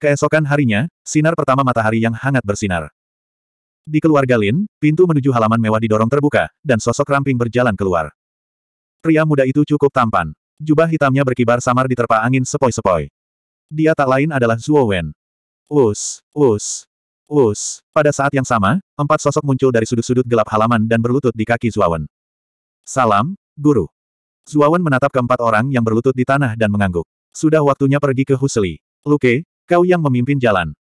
Keesokan harinya, sinar pertama matahari yang hangat bersinar. Di keluarga Lin, pintu menuju halaman mewah didorong terbuka, dan sosok ramping berjalan keluar. Pria muda itu cukup tampan. Jubah hitamnya berkibar samar di terpa angin sepoi-sepoi. Dia tak lain adalah Zuo Wen. Us, us, us. Pada saat yang sama, empat sosok muncul dari sudut-sudut gelap halaman dan berlutut di kaki Zuo Wen. Salam, guru. Zuo Wen menatap keempat orang yang berlutut di tanah dan mengangguk. Sudah waktunya pergi ke Husli. Luke, Kau yang memimpin jalan.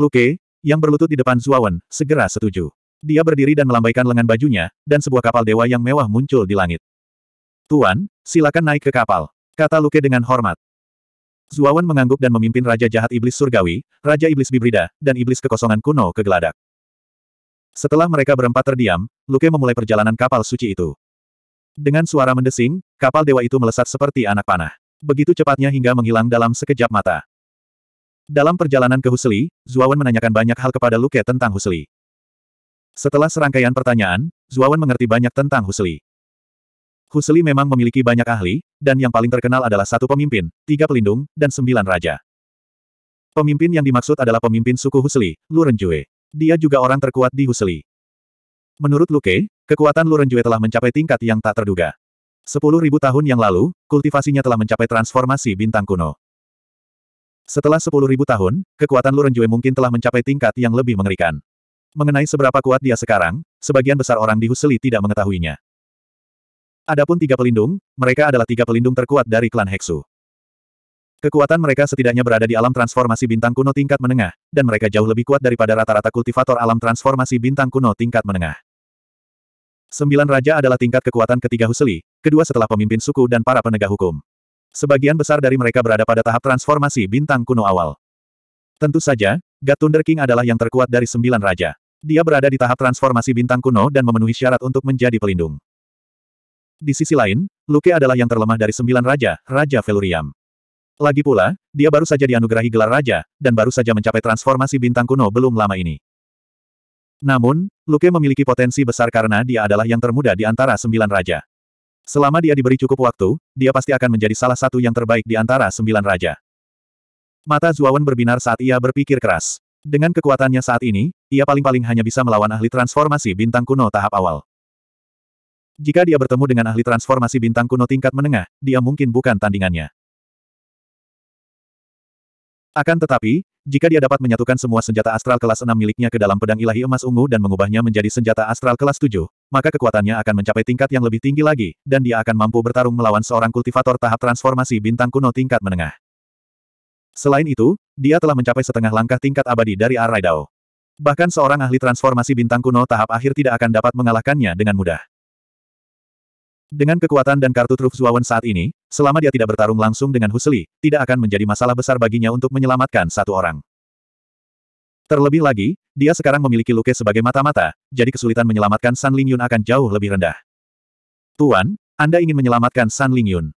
Luke, yang berlutut di depan Zuawan, segera setuju. Dia berdiri dan melambaikan lengan bajunya, dan sebuah kapal dewa yang mewah muncul di langit. Tuan, silakan naik ke kapal, kata Luke dengan hormat. Zuawan mengangguk dan memimpin Raja Jahat Iblis Surgawi, Raja Iblis Bibrida, dan Iblis Kekosongan Kuno ke geladak. Setelah mereka berempat terdiam, Luke memulai perjalanan kapal suci itu. Dengan suara mendesing, kapal dewa itu melesat seperti anak panah. Begitu cepatnya hingga menghilang dalam sekejap mata. Dalam perjalanan ke Husli, Zuawan menanyakan banyak hal kepada Luke tentang Husli. Setelah serangkaian pertanyaan, Zuawan mengerti banyak tentang Husli. Husli memang memiliki banyak ahli, dan yang paling terkenal adalah satu pemimpin, tiga pelindung, dan sembilan raja. Pemimpin yang dimaksud adalah pemimpin suku Husli, Lurenjue. Dia juga orang terkuat di Husli. Menurut Luke, kekuatan Lurenjue telah mencapai tingkat yang tak terduga. Sepuluh ribu tahun yang lalu, kultivasinya telah mencapai transformasi bintang kuno. Setelah 10.000 tahun, kekuatan Lurenjue mungkin telah mencapai tingkat yang lebih mengerikan. Mengenai seberapa kuat dia sekarang, sebagian besar orang di Huseli tidak mengetahuinya. Adapun tiga pelindung, mereka adalah tiga pelindung terkuat dari klan Heksu. Kekuatan mereka setidaknya berada di alam transformasi bintang kuno tingkat menengah, dan mereka jauh lebih kuat daripada rata-rata kultivator alam transformasi bintang kuno tingkat menengah. Sembilan raja adalah tingkat kekuatan ketiga Huseli, kedua setelah pemimpin suku dan para penegak hukum. Sebagian besar dari mereka berada pada tahap transformasi bintang kuno awal. Tentu saja, God Thunder King adalah yang terkuat dari sembilan raja. Dia berada di tahap transformasi bintang kuno dan memenuhi syarat untuk menjadi pelindung. Di sisi lain, Luke adalah yang terlemah dari sembilan raja, Raja Veluriam. Lagi pula, dia baru saja dianugerahi gelar raja, dan baru saja mencapai transformasi bintang kuno belum lama ini. Namun, Luke memiliki potensi besar karena dia adalah yang termuda di antara sembilan raja. Selama dia diberi cukup waktu, dia pasti akan menjadi salah satu yang terbaik di antara sembilan raja. Mata Zuawan berbinar saat ia berpikir keras. Dengan kekuatannya saat ini, ia paling-paling hanya bisa melawan ahli transformasi bintang kuno tahap awal. Jika dia bertemu dengan ahli transformasi bintang kuno tingkat menengah, dia mungkin bukan tandingannya. Akan tetapi, jika dia dapat menyatukan semua senjata astral kelas 6 miliknya ke dalam pedang ilahi emas ungu dan mengubahnya menjadi senjata astral kelas 7, maka kekuatannya akan mencapai tingkat yang lebih tinggi lagi, dan dia akan mampu bertarung melawan seorang kultivator tahap transformasi bintang kuno tingkat menengah. Selain itu, dia telah mencapai setengah langkah tingkat abadi dari Araidao. Bahkan seorang ahli transformasi bintang kuno tahap akhir tidak akan dapat mengalahkannya dengan mudah. Dengan kekuatan dan kartu truf Zuawan saat ini, Selama dia tidak bertarung langsung dengan Husli, tidak akan menjadi masalah besar baginya untuk menyelamatkan satu orang. Terlebih lagi, dia sekarang memiliki Luke sebagai mata-mata, jadi kesulitan menyelamatkan San Lingyun akan jauh lebih rendah. Tuan, Anda ingin menyelamatkan San Lingyun?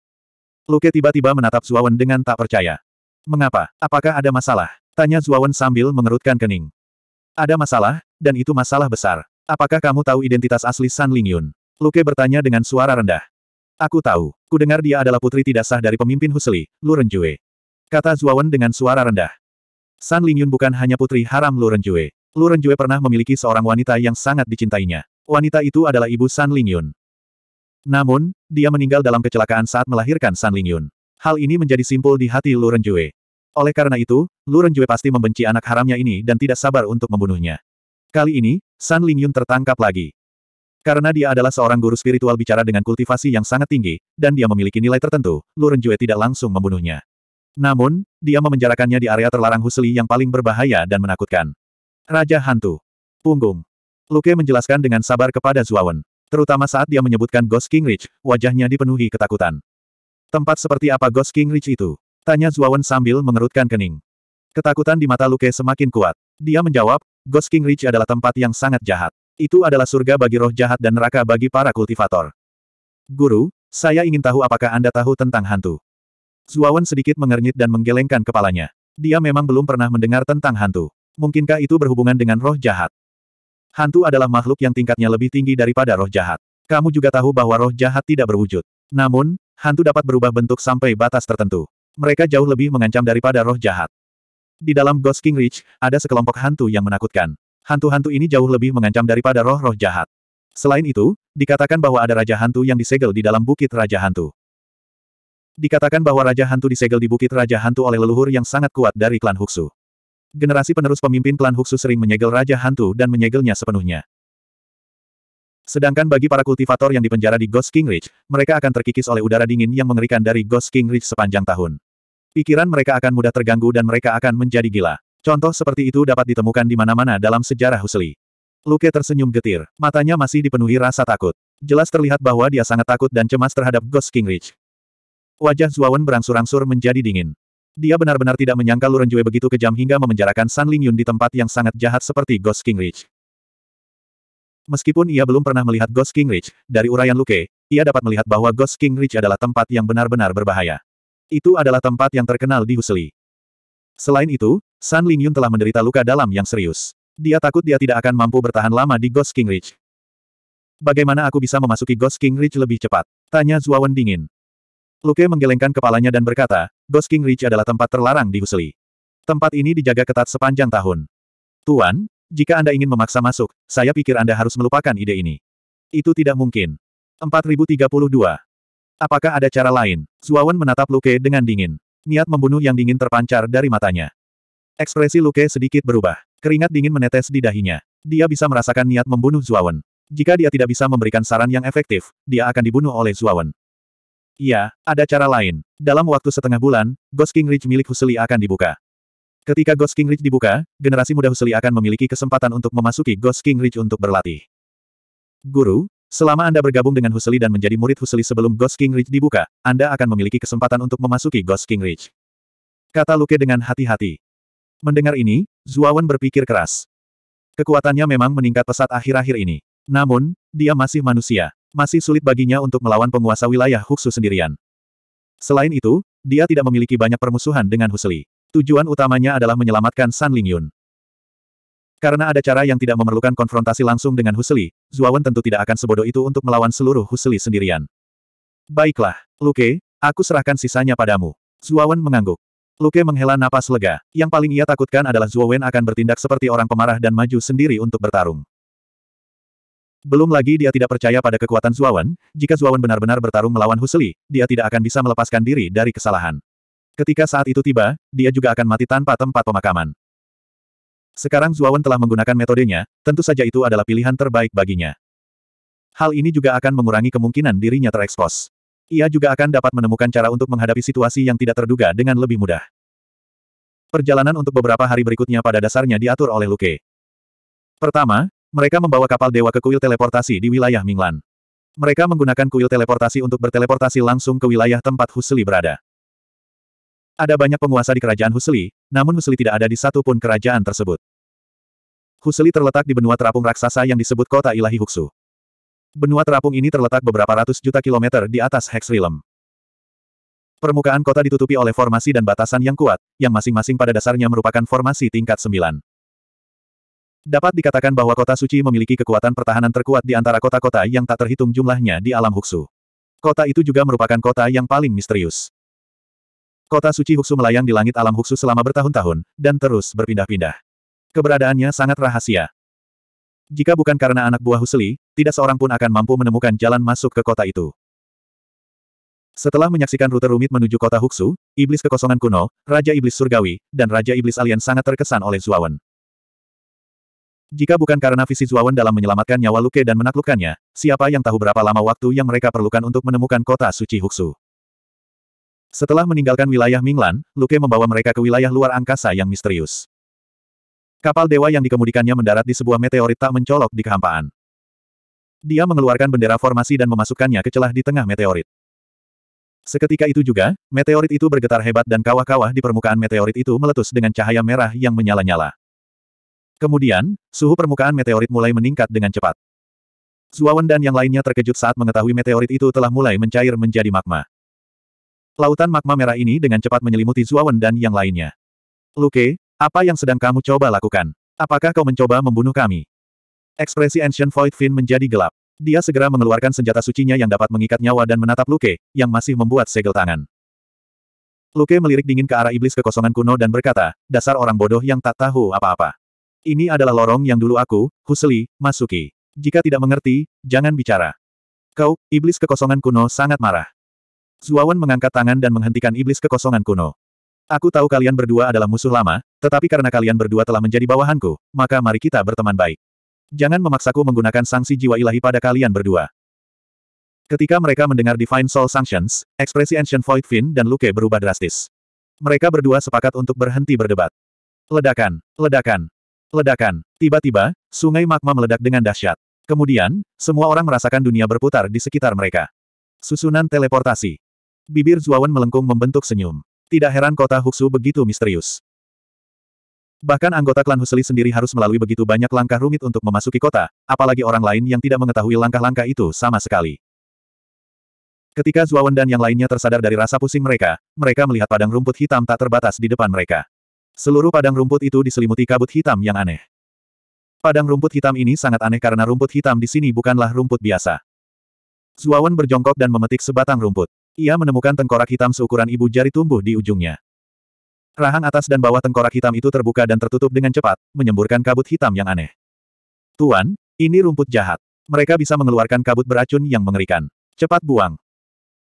Luke tiba-tiba menatap Zuawan dengan tak percaya. Mengapa? Apakah ada masalah? Tanya Zuawan sambil mengerutkan kening. Ada masalah, dan itu masalah besar. Apakah kamu tahu identitas asli San Lingyun? Luke bertanya dengan suara rendah. Aku tahu. Ku dengar dia adalah putri tidak sah dari pemimpin Husli, Lu Renjue. Kata Zuawan dengan suara rendah. San Lingyun bukan hanya putri haram Lu Renjue. Lu Renjue pernah memiliki seorang wanita yang sangat dicintainya. Wanita itu adalah ibu San Lingyun. Namun, dia meninggal dalam kecelakaan saat melahirkan San Lingyun. Hal ini menjadi simpul di hati Lu Renjue. Oleh karena itu, Lu Renjue pasti membenci anak haramnya ini dan tidak sabar untuk membunuhnya. Kali ini, San Lingyun tertangkap lagi. Karena dia adalah seorang guru spiritual bicara dengan kultivasi yang sangat tinggi, dan dia memiliki nilai tertentu, Lu Renjue tidak langsung membunuhnya. Namun, dia memenjarakannya di area terlarang Husli yang paling berbahaya dan menakutkan. Raja Hantu. Punggung. Luke menjelaskan dengan sabar kepada Zuawan. Terutama saat dia menyebutkan Ghost King Rich, wajahnya dipenuhi ketakutan. Tempat seperti apa Ghost King Rich itu? Tanya Zuawan sambil mengerutkan kening. Ketakutan di mata Luke semakin kuat. Dia menjawab, Ghost King Ridge adalah tempat yang sangat jahat. Itu adalah surga bagi roh jahat dan neraka bagi para kultivator. Guru, saya ingin tahu apakah Anda tahu tentang hantu. Zuawan sedikit mengernyit dan menggelengkan kepalanya. Dia memang belum pernah mendengar tentang hantu. Mungkinkah itu berhubungan dengan roh jahat? Hantu adalah makhluk yang tingkatnya lebih tinggi daripada roh jahat. Kamu juga tahu bahwa roh jahat tidak berwujud. Namun, hantu dapat berubah bentuk sampai batas tertentu. Mereka jauh lebih mengancam daripada roh jahat. Di dalam Ghost King Ridge, ada sekelompok hantu yang menakutkan hantu-hantu ini jauh lebih mengancam daripada roh-roh jahat. Selain itu, dikatakan bahwa ada raja hantu yang disegel di dalam bukit raja hantu. Dikatakan bahwa raja hantu disegel di bukit raja hantu oleh leluhur yang sangat kuat dari klan Huksu. Generasi penerus pemimpin klan Huksu sering menyegel raja hantu dan menyegelnya sepenuhnya. Sedangkan bagi para kultivator yang dipenjara di Ghost King Ridge, mereka akan terkikis oleh udara dingin yang mengerikan dari Ghost King Ridge sepanjang tahun. Pikiran mereka akan mudah terganggu dan mereka akan menjadi gila. Contoh seperti itu dapat ditemukan di mana-mana dalam sejarah Husli. Luke tersenyum getir, matanya masih dipenuhi rasa takut. Jelas terlihat bahwa dia sangat takut dan cemas terhadap Ghost King Ridge. Wajah Zuawan berangsur-angsur menjadi dingin. Dia benar-benar tidak menyangka Lurenjue begitu kejam hingga memenjarakan San Ling Yun di tempat yang sangat jahat seperti Ghost King Ridge. Meskipun ia belum pernah melihat Ghost King Ridge, dari uraian Luke, ia dapat melihat bahwa Ghost King Ridge adalah tempat yang benar-benar berbahaya. Itu adalah tempat yang terkenal di Husli. Selain itu, San Lingyun telah menderita luka dalam yang serius. Dia takut dia tidak akan mampu bertahan lama di Ghost King Ridge. Bagaimana aku bisa memasuki Ghost King Ridge lebih cepat? Tanya Wen dingin. Luke menggelengkan kepalanya dan berkata, Ghost King Ridge adalah tempat terlarang di Husli. Tempat ini dijaga ketat sepanjang tahun. Tuan, jika Anda ingin memaksa masuk, saya pikir Anda harus melupakan ide ini. Itu tidak mungkin. 4032. Apakah ada cara lain? Wen menatap Luke dengan dingin. Niat membunuh yang dingin terpancar dari matanya. Ekspresi Luke sedikit berubah. Keringat dingin menetes di dahinya. Dia bisa merasakan niat membunuh Zuawan. Jika dia tidak bisa memberikan saran yang efektif, dia akan dibunuh oleh Zuawan. Iya, ada cara lain. Dalam waktu setengah bulan, Ghost King Ridge milik Husli akan dibuka. Ketika Ghost King Ridge dibuka, generasi muda Husli akan memiliki kesempatan untuk memasuki Ghost King Ridge untuk berlatih. Guru, selama Anda bergabung dengan Husli dan menjadi murid Husli sebelum Ghost King Ridge dibuka, Anda akan memiliki kesempatan untuk memasuki Ghost King Ridge. Kata Luke dengan hati-hati. Mendengar ini, Zuawan berpikir keras. Kekuatannya memang meningkat pesat akhir-akhir ini. Namun, dia masih manusia. Masih sulit baginya untuk melawan penguasa wilayah Huxu sendirian. Selain itu, dia tidak memiliki banyak permusuhan dengan Husli. Tujuan utamanya adalah menyelamatkan San Lingyun. Karena ada cara yang tidak memerlukan konfrontasi langsung dengan Husli, Zuawan tentu tidak akan sebodoh itu untuk melawan seluruh Husli sendirian. Baiklah, Luke, aku serahkan sisanya padamu. Zuawan mengangguk. Luke menghela napas lega. Yang paling ia takutkan adalah Zhuo Wen akan bertindak seperti orang pemarah dan maju sendiri untuk bertarung. Belum lagi dia tidak percaya pada kekuatan Wen. jika Wen benar-benar bertarung melawan Husli, dia tidak akan bisa melepaskan diri dari kesalahan. Ketika saat itu tiba, dia juga akan mati tanpa tempat pemakaman. Sekarang Wen telah menggunakan metodenya, tentu saja itu adalah pilihan terbaik baginya. Hal ini juga akan mengurangi kemungkinan dirinya terekspos. Ia juga akan dapat menemukan cara untuk menghadapi situasi yang tidak terduga dengan lebih mudah. Perjalanan untuk beberapa hari berikutnya pada dasarnya diatur oleh Luke. Pertama, mereka membawa kapal dewa ke kuil teleportasi di wilayah Minglan. Mereka menggunakan kuil teleportasi untuk berteleportasi langsung ke wilayah tempat Husli berada. Ada banyak penguasa di kerajaan Husli, namun Husli tidak ada di satu pun kerajaan tersebut. Husli terletak di benua terapung raksasa yang disebut kota ilahi Huksu. Benua terapung ini terletak beberapa ratus juta kilometer di atas Hex Realm. Permukaan kota ditutupi oleh formasi dan batasan yang kuat, yang masing-masing pada dasarnya merupakan formasi tingkat sembilan. Dapat dikatakan bahwa kota suci memiliki kekuatan pertahanan terkuat di antara kota-kota yang tak terhitung jumlahnya di alam Huxu. Kota itu juga merupakan kota yang paling misterius. Kota suci Huxu melayang di langit alam Huxu selama bertahun-tahun, dan terus berpindah-pindah. Keberadaannya sangat rahasia. Jika bukan karena anak buah Husli, tidak seorang pun akan mampu menemukan jalan masuk ke kota itu. Setelah menyaksikan rute rumit menuju kota Huksu, iblis kekosongan kuno, Raja Iblis Surgawi, dan Raja Iblis Alien sangat terkesan oleh Zuawan. Jika bukan karena visi Zuawan dalam menyelamatkan nyawa Luke dan menaklukkannya, siapa yang tahu berapa lama waktu yang mereka perlukan untuk menemukan kota suci Huksu. Setelah meninggalkan wilayah Minglan, Luke membawa mereka ke wilayah luar angkasa yang misterius. Kapal dewa yang dikemudikannya mendarat di sebuah meteorit tak mencolok di kehampaan. Dia mengeluarkan bendera formasi dan memasukkannya ke celah di tengah meteorit. Seketika itu juga, meteorit itu bergetar hebat dan kawah-kawah di permukaan meteorit itu meletus dengan cahaya merah yang menyala-nyala. Kemudian, suhu permukaan meteorit mulai meningkat dengan cepat. Zuawan dan yang lainnya terkejut saat mengetahui meteorit itu telah mulai mencair menjadi magma. Lautan magma merah ini dengan cepat menyelimuti Zuawan dan yang lainnya. Luke, apa yang sedang kamu coba lakukan? Apakah kau mencoba membunuh kami? Ekspresi Ancient Void Fin menjadi gelap. Dia segera mengeluarkan senjata sucinya yang dapat mengikat nyawa dan menatap Luke, yang masih membuat segel tangan. Luke melirik dingin ke arah iblis kekosongan kuno dan berkata, dasar orang bodoh yang tak tahu apa-apa. Ini adalah lorong yang dulu aku, Husli, masuki. Jika tidak mengerti, jangan bicara. Kau, iblis kekosongan kuno sangat marah. Zuawan mengangkat tangan dan menghentikan iblis kekosongan kuno. Aku tahu kalian berdua adalah musuh lama, tetapi karena kalian berdua telah menjadi bawahanku, maka mari kita berteman baik. Jangan memaksaku menggunakan sanksi jiwa ilahi pada kalian berdua. Ketika mereka mendengar Divine Soul Sanctions, ekspresi Ancient Void Fin dan Luke berubah drastis. Mereka berdua sepakat untuk berhenti berdebat. Ledakan, ledakan, ledakan. Tiba-tiba, sungai magma meledak dengan dahsyat. Kemudian, semua orang merasakan dunia berputar di sekitar mereka. Susunan teleportasi. Bibir Zuawan melengkung membentuk senyum. Tidak heran kota Huxu begitu misterius. Bahkan anggota klan Husli sendiri harus melalui begitu banyak langkah rumit untuk memasuki kota, apalagi orang lain yang tidak mengetahui langkah-langkah itu sama sekali. Ketika Zuawan dan yang lainnya tersadar dari rasa pusing mereka, mereka melihat padang rumput hitam tak terbatas di depan mereka. Seluruh padang rumput itu diselimuti kabut hitam yang aneh. Padang rumput hitam ini sangat aneh karena rumput hitam di sini bukanlah rumput biasa. Zuawan berjongkok dan memetik sebatang rumput. Ia menemukan tengkorak hitam seukuran ibu jari tumbuh di ujungnya. Rahang atas dan bawah tengkorak hitam itu terbuka dan tertutup dengan cepat, menyemburkan kabut hitam yang aneh. Tuan, ini rumput jahat. Mereka bisa mengeluarkan kabut beracun yang mengerikan. Cepat buang.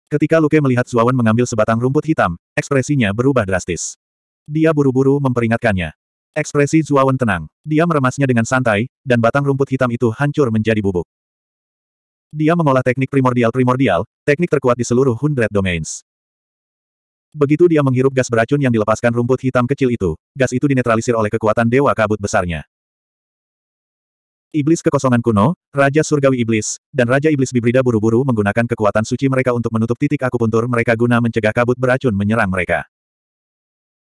Ketika Luke melihat Zuawan mengambil sebatang rumput hitam, ekspresinya berubah drastis. Dia buru-buru memperingatkannya. Ekspresi Zuawan tenang. Dia meremasnya dengan santai, dan batang rumput hitam itu hancur menjadi bubuk. Dia mengolah teknik primordial-primordial, teknik terkuat di seluruh Hundred Domains. Begitu dia menghirup gas beracun yang dilepaskan rumput hitam kecil itu, gas itu dinetralisir oleh kekuatan dewa kabut besarnya. Iblis kekosongan kuno, Raja Surgawi Iblis, dan Raja Iblis Bibrida buru-buru menggunakan kekuatan suci mereka untuk menutup titik akupuntur mereka guna mencegah kabut beracun menyerang mereka.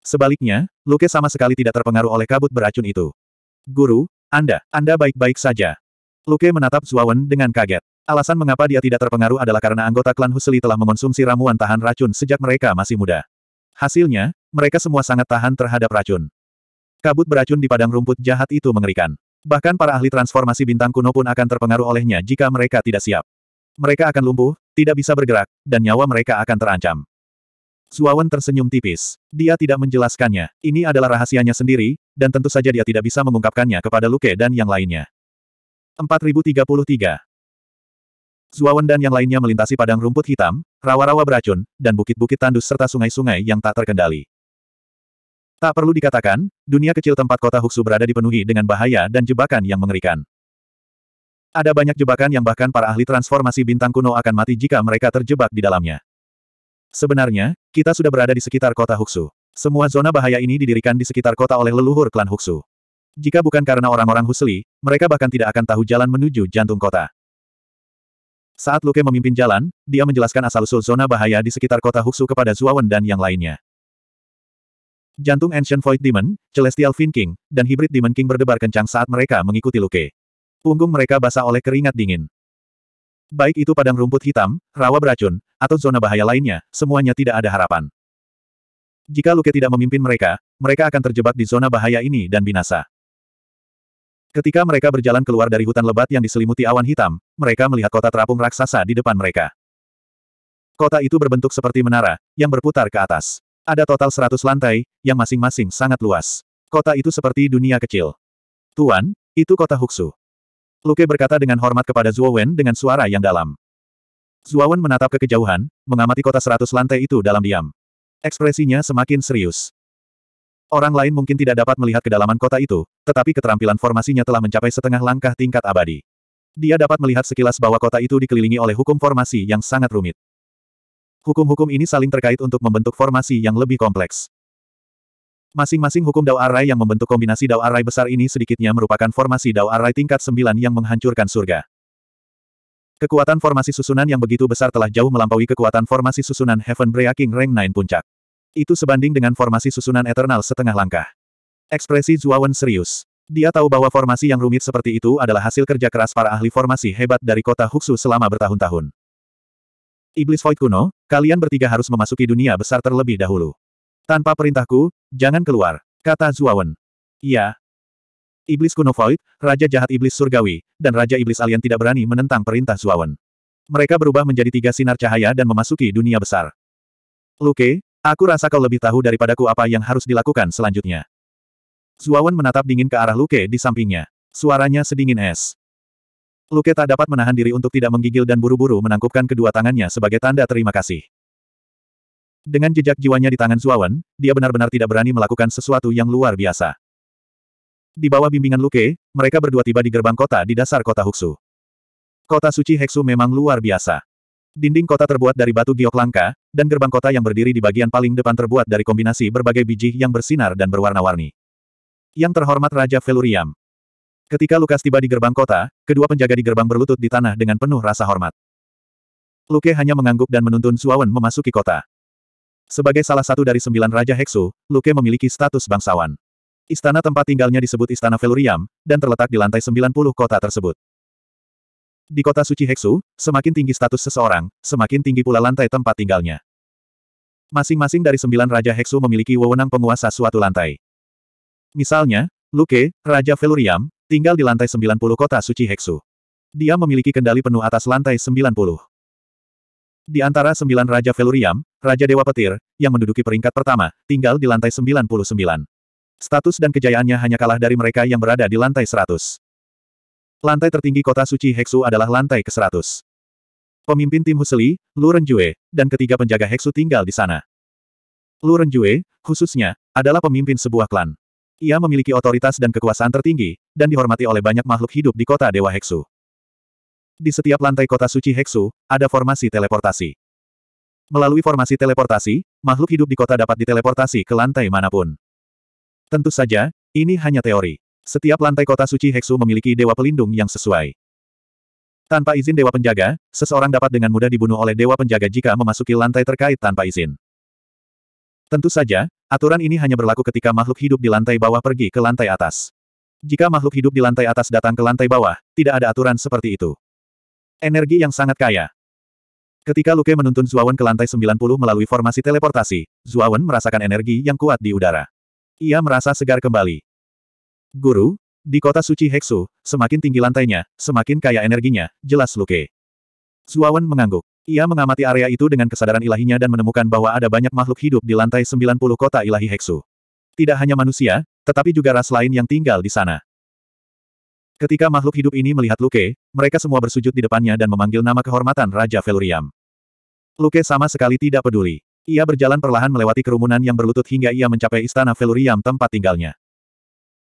Sebaliknya, Luke sama sekali tidak terpengaruh oleh kabut beracun itu. Guru, Anda, Anda baik-baik saja. Luke menatap Zuawan dengan kaget. Alasan mengapa dia tidak terpengaruh adalah karena anggota klan Huseli telah mengonsumsi ramuan tahan racun sejak mereka masih muda. Hasilnya, mereka semua sangat tahan terhadap racun. Kabut beracun di padang rumput jahat itu mengerikan. Bahkan para ahli transformasi bintang kuno pun akan terpengaruh olehnya jika mereka tidak siap. Mereka akan lumpuh, tidak bisa bergerak, dan nyawa mereka akan terancam. Suawan tersenyum tipis. Dia tidak menjelaskannya. Ini adalah rahasianya sendiri, dan tentu saja dia tidak bisa mengungkapkannya kepada Luke dan yang lainnya. 4033 Zuawan dan yang lainnya melintasi padang rumput hitam, rawa-rawa beracun, dan bukit-bukit tandus serta sungai-sungai yang tak terkendali. Tak perlu dikatakan, dunia kecil tempat kota Huksu berada dipenuhi dengan bahaya dan jebakan yang mengerikan. Ada banyak jebakan yang bahkan para ahli transformasi bintang kuno akan mati jika mereka terjebak di dalamnya. Sebenarnya, kita sudah berada di sekitar kota Huksu. Semua zona bahaya ini didirikan di sekitar kota oleh leluhur klan Huksu. Jika bukan karena orang-orang Husli, mereka bahkan tidak akan tahu jalan menuju jantung kota. Saat Luke memimpin jalan, dia menjelaskan asal-usul zona bahaya di sekitar kota Huxu kepada Zuawan dan yang lainnya. Jantung Ancient Void Demon, Celestial Fin King, dan Hybrid Demon King berdebar kencang saat mereka mengikuti Luke. Punggung mereka basah oleh keringat dingin. Baik itu padang rumput hitam, rawa beracun, atau zona bahaya lainnya, semuanya tidak ada harapan. Jika Luke tidak memimpin mereka, mereka akan terjebak di zona bahaya ini dan binasa. Ketika mereka berjalan keluar dari hutan lebat yang diselimuti awan hitam, mereka melihat kota terapung raksasa di depan mereka. Kota itu berbentuk seperti menara, yang berputar ke atas. Ada total seratus lantai, yang masing-masing sangat luas. Kota itu seperti dunia kecil. Tuan, itu kota Huksu. Luke berkata dengan hormat kepada Zhuo Wen dengan suara yang dalam. Wen menatap ke kejauhan, mengamati kota seratus lantai itu dalam diam. Ekspresinya semakin serius. Orang lain mungkin tidak dapat melihat kedalaman kota itu, tetapi keterampilan formasinya telah mencapai setengah langkah tingkat abadi. Dia dapat melihat sekilas bahwa kota itu dikelilingi oleh hukum formasi yang sangat rumit. Hukum-hukum ini saling terkait untuk membentuk formasi yang lebih kompleks. Masing-masing hukum Dao Arai yang membentuk kombinasi Dao Arai besar ini sedikitnya merupakan formasi Dao Arai tingkat 9 yang menghancurkan surga. Kekuatan formasi susunan yang begitu besar telah jauh melampaui kekuatan formasi susunan Heaven Breaking Rank 9 puncak. Itu sebanding dengan formasi susunan Eternal setengah langkah. Ekspresi Zuawan serius. Dia tahu bahwa formasi yang rumit seperti itu adalah hasil kerja keras para ahli formasi hebat dari kota Huxu selama bertahun-tahun. Iblis Void kuno, kalian bertiga harus memasuki dunia besar terlebih dahulu. Tanpa perintahku, jangan keluar, kata Zuawan. Iya. Iblis kuno Void, Raja Jahat Iblis Surgawi, dan Raja Iblis Alien tidak berani menentang perintah Zuawan. Mereka berubah menjadi tiga sinar cahaya dan memasuki dunia besar. Luke, Aku rasa kau lebih tahu daripadaku apa yang harus dilakukan selanjutnya. Zuawan menatap dingin ke arah Luke di sampingnya. Suaranya sedingin es. Luke tak dapat menahan diri untuk tidak menggigil dan buru-buru menangkupkan kedua tangannya sebagai tanda terima kasih. Dengan jejak jiwanya di tangan Zuawan, dia benar-benar tidak berani melakukan sesuatu yang luar biasa. Di bawah bimbingan Luke, mereka berdua tiba di gerbang kota di dasar kota Huxu. Kota suci Heksu memang luar biasa. Dinding kota terbuat dari batu giok langka, dan gerbang kota yang berdiri di bagian paling depan terbuat dari kombinasi berbagai biji yang bersinar dan berwarna-warni. Yang terhormat Raja Veluriam. Ketika Lukas tiba di gerbang kota, kedua penjaga di gerbang berlutut di tanah dengan penuh rasa hormat. Luke hanya mengangguk dan menuntun Suawan memasuki kota. Sebagai salah satu dari sembilan Raja Heksu, Luke memiliki status bangsawan. Istana tempat tinggalnya disebut Istana Veluriam, dan terletak di lantai 90 kota tersebut. Di kota suci Heksu, semakin tinggi status seseorang, semakin tinggi pula lantai tempat tinggalnya. Masing-masing dari sembilan Raja Heksu memiliki wewenang penguasa suatu lantai. Misalnya, Luke, Raja Veluriam, tinggal di lantai 90 kota suci Heksu. Dia memiliki kendali penuh atas lantai 90. Di antara sembilan Raja Veluriam, Raja Dewa Petir, yang menduduki peringkat pertama, tinggal di lantai 99. Status dan kejayaannya hanya kalah dari mereka yang berada di lantai 100. Lantai tertinggi kota suci Heksu adalah lantai ke-100. Pemimpin tim Huseli, Lu Renjue, dan ketiga penjaga Heksu tinggal di sana. Lu Renjue, khususnya, adalah pemimpin sebuah klan. Ia memiliki otoritas dan kekuasaan tertinggi, dan dihormati oleh banyak makhluk hidup di kota Dewa Heksu. Di setiap lantai kota suci Heksu, ada formasi teleportasi. Melalui formasi teleportasi, makhluk hidup di kota dapat diteleportasi ke lantai manapun. Tentu saja, ini hanya teori. Setiap lantai kota suci Heksu memiliki dewa pelindung yang sesuai. Tanpa izin dewa penjaga, seseorang dapat dengan mudah dibunuh oleh dewa penjaga jika memasuki lantai terkait tanpa izin. Tentu saja, aturan ini hanya berlaku ketika makhluk hidup di lantai bawah pergi ke lantai atas. Jika makhluk hidup di lantai atas datang ke lantai bawah, tidak ada aturan seperti itu. Energi yang sangat kaya. Ketika Luke menuntun Zuawan ke lantai 90 melalui formasi teleportasi, Zuawan merasakan energi yang kuat di udara. Ia merasa segar kembali. Guru, di kota suci Heksu, semakin tinggi lantainya, semakin kaya energinya, jelas Luke. Zuawan mengangguk. Ia mengamati area itu dengan kesadaran ilahinya dan menemukan bahwa ada banyak makhluk hidup di lantai 90 kota ilahi Heksu. Tidak hanya manusia, tetapi juga ras lain yang tinggal di sana. Ketika makhluk hidup ini melihat Luke, mereka semua bersujud di depannya dan memanggil nama kehormatan Raja Veluriam. Luke sama sekali tidak peduli. Ia berjalan perlahan melewati kerumunan yang berlutut hingga ia mencapai istana Veluriam tempat tinggalnya.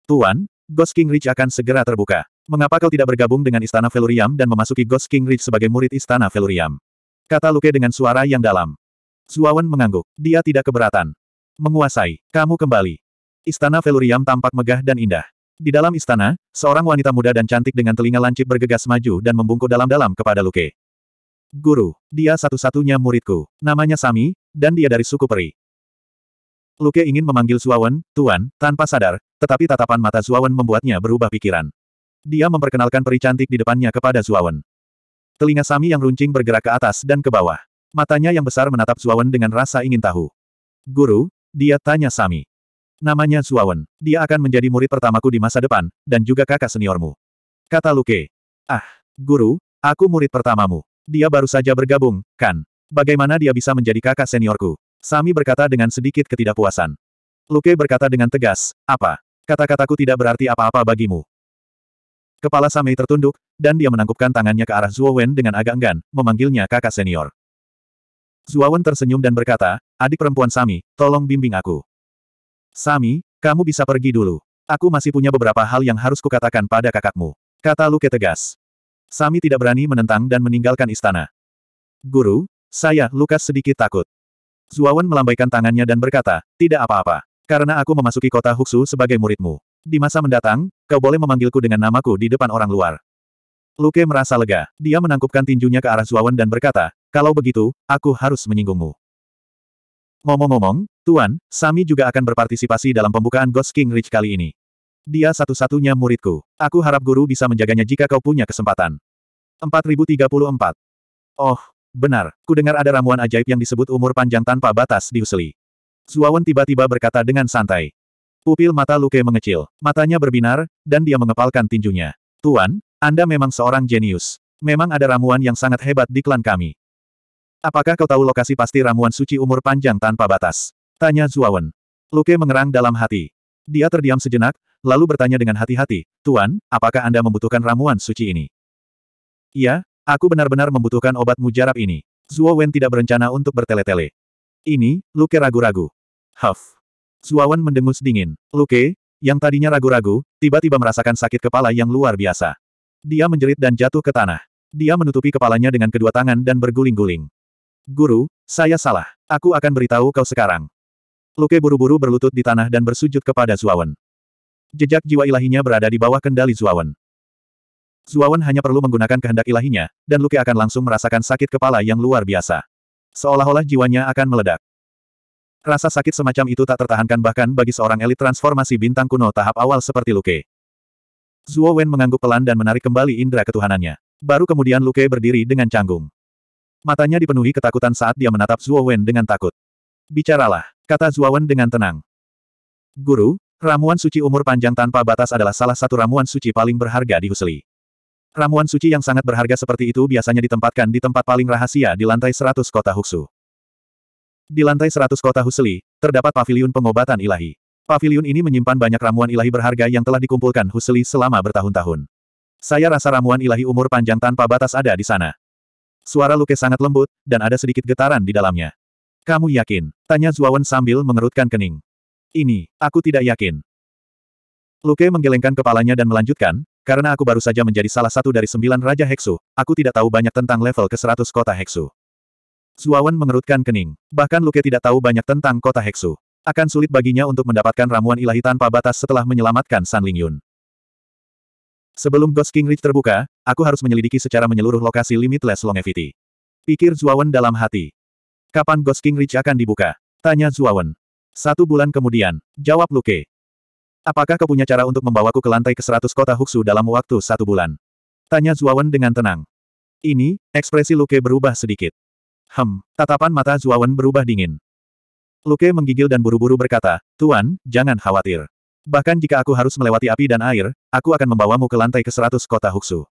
Tuan, Ghost King Ridge akan segera terbuka. Mengapa kau tidak bergabung dengan Istana Veluriam dan memasuki Ghost King Ridge sebagai murid Istana Veluriam? Kata Luke dengan suara yang dalam. Zuawan mengangguk. Dia tidak keberatan. Menguasai. Kamu kembali. Istana Veluriam tampak megah dan indah. Di dalam istana, seorang wanita muda dan cantik dengan telinga lancip bergegas maju dan membungkuk dalam-dalam kepada Luke. Guru, dia satu-satunya muridku. Namanya Sami, dan dia dari suku peri. Luke ingin memanggil Zuawan, Tuan, tanpa sadar, tetapi tatapan mata Zuawan membuatnya berubah pikiran. Dia memperkenalkan peri cantik di depannya kepada Zuawan. Telinga Sami yang runcing bergerak ke atas dan ke bawah. Matanya yang besar menatap Zuawan dengan rasa ingin tahu. Guru, dia tanya Sami. Namanya Zuawan. Dia akan menjadi murid pertamaku di masa depan, dan juga kakak seniormu. Kata Luke. Ah, guru, aku murid pertamamu. Dia baru saja bergabung, kan? Bagaimana dia bisa menjadi kakak seniorku? Sami berkata dengan sedikit ketidakpuasan. Luke berkata dengan tegas, apa? Kata-kataku tidak berarti apa-apa bagimu. Kepala Sami tertunduk, dan dia menangkupkan tangannya ke arah Zuo Wen dengan agak enggan, memanggilnya kakak senior. Zuo Wen tersenyum dan berkata, adik perempuan Sami, tolong bimbing aku. Sami, kamu bisa pergi dulu. Aku masih punya beberapa hal yang harus kukatakan pada kakakmu. Kata Luke tegas. Sami tidak berani menentang dan meninggalkan istana. Guru, saya, Lukas sedikit takut. Zuawan melambaikan tangannya dan berkata, tidak apa-apa. Karena aku memasuki kota Huksu sebagai muridmu. Di masa mendatang, kau boleh memanggilku dengan namaku di depan orang luar. Luke merasa lega. Dia menangkupkan tinjunya ke arah Zuawan dan berkata, kalau begitu, aku harus menyinggungmu. Ngomong-ngomong, Tuan, Sami juga akan berpartisipasi dalam pembukaan Ghost King Ridge kali ini. Dia satu-satunya muridku. Aku harap guru bisa menjaganya jika kau punya kesempatan. 4034. Oh, Benar, ku dengar ada ramuan ajaib yang disebut umur panjang tanpa batas di Husli. Zuawan tiba-tiba berkata dengan santai. Pupil mata Luke mengecil, matanya berbinar, dan dia mengepalkan tinjunya. Tuan, Anda memang seorang jenius. Memang ada ramuan yang sangat hebat di klan kami. Apakah kau tahu lokasi pasti ramuan suci umur panjang tanpa batas? Tanya Zuawan. Luke mengerang dalam hati. Dia terdiam sejenak, lalu bertanya dengan hati-hati, Tuan, apakah Anda membutuhkan ramuan suci ini? Iya, Aku benar-benar membutuhkan obat mujarab ini. Zuo Wen tidak berencana untuk bertele-tele. Ini, Luke ragu-ragu. Huff. Zuo Wen mendengus dingin. Luke, yang tadinya ragu-ragu, tiba-tiba merasakan sakit kepala yang luar biasa. Dia menjerit dan jatuh ke tanah. Dia menutupi kepalanya dengan kedua tangan dan berguling-guling. Guru, saya salah. Aku akan beritahu kau sekarang. Luke buru-buru berlutut di tanah dan bersujud kepada Zuo Wen. Jejak jiwa ilahinya berada di bawah kendali Zuo Wen. Zuawan hanya perlu menggunakan kehendak ilahinya, dan Luke akan langsung merasakan sakit kepala yang luar biasa. Seolah-olah jiwanya akan meledak. Rasa sakit semacam itu tak tertahankan bahkan bagi seorang elit transformasi bintang kuno tahap awal seperti Luke. Zuo Wen mengangguk pelan dan menarik kembali indera ketuhanannya. Baru kemudian Luke berdiri dengan canggung. Matanya dipenuhi ketakutan saat dia menatap Zuo Wen dengan takut. Bicaralah, kata Zuo Wen dengan tenang. Guru, ramuan suci umur panjang tanpa batas adalah salah satu ramuan suci paling berharga di Husli. Ramuan suci yang sangat berharga seperti itu biasanya ditempatkan di tempat paling rahasia di lantai seratus kota Huxu. Di lantai seratus kota Husli, terdapat paviliun pengobatan ilahi. Paviliun ini menyimpan banyak ramuan ilahi berharga yang telah dikumpulkan Husli selama bertahun-tahun. Saya rasa ramuan ilahi umur panjang tanpa batas ada di sana. Suara Luke sangat lembut, dan ada sedikit getaran di dalamnya. Kamu yakin? Tanya Zuawan sambil mengerutkan kening. Ini, aku tidak yakin. Luke menggelengkan kepalanya dan melanjutkan, karena aku baru saja menjadi salah satu dari sembilan Raja Heksu, aku tidak tahu banyak tentang level ke-100 kota Heksu. Zuawan mengerutkan kening. Bahkan Luke tidak tahu banyak tentang kota Heksu. Akan sulit baginya untuk mendapatkan ramuan ilahi tanpa batas setelah menyelamatkan San Lingyun. Sebelum Ghost King Ridge terbuka, aku harus menyelidiki secara menyeluruh lokasi Limitless Longevity. Pikir Zuawan dalam hati. Kapan Ghost King Ridge akan dibuka? Tanya Zuawan. Satu bulan kemudian, jawab Luke. Apakah kau punya cara untuk membawaku ke lantai ke seratus kota Huksu dalam waktu satu bulan? Tanya Zuawan dengan tenang. Ini, ekspresi Luke berubah sedikit. Hem, tatapan mata Zuawan berubah dingin. Luke menggigil dan buru-buru berkata, Tuan, jangan khawatir. Bahkan jika aku harus melewati api dan air, aku akan membawamu ke lantai ke seratus kota Huksu.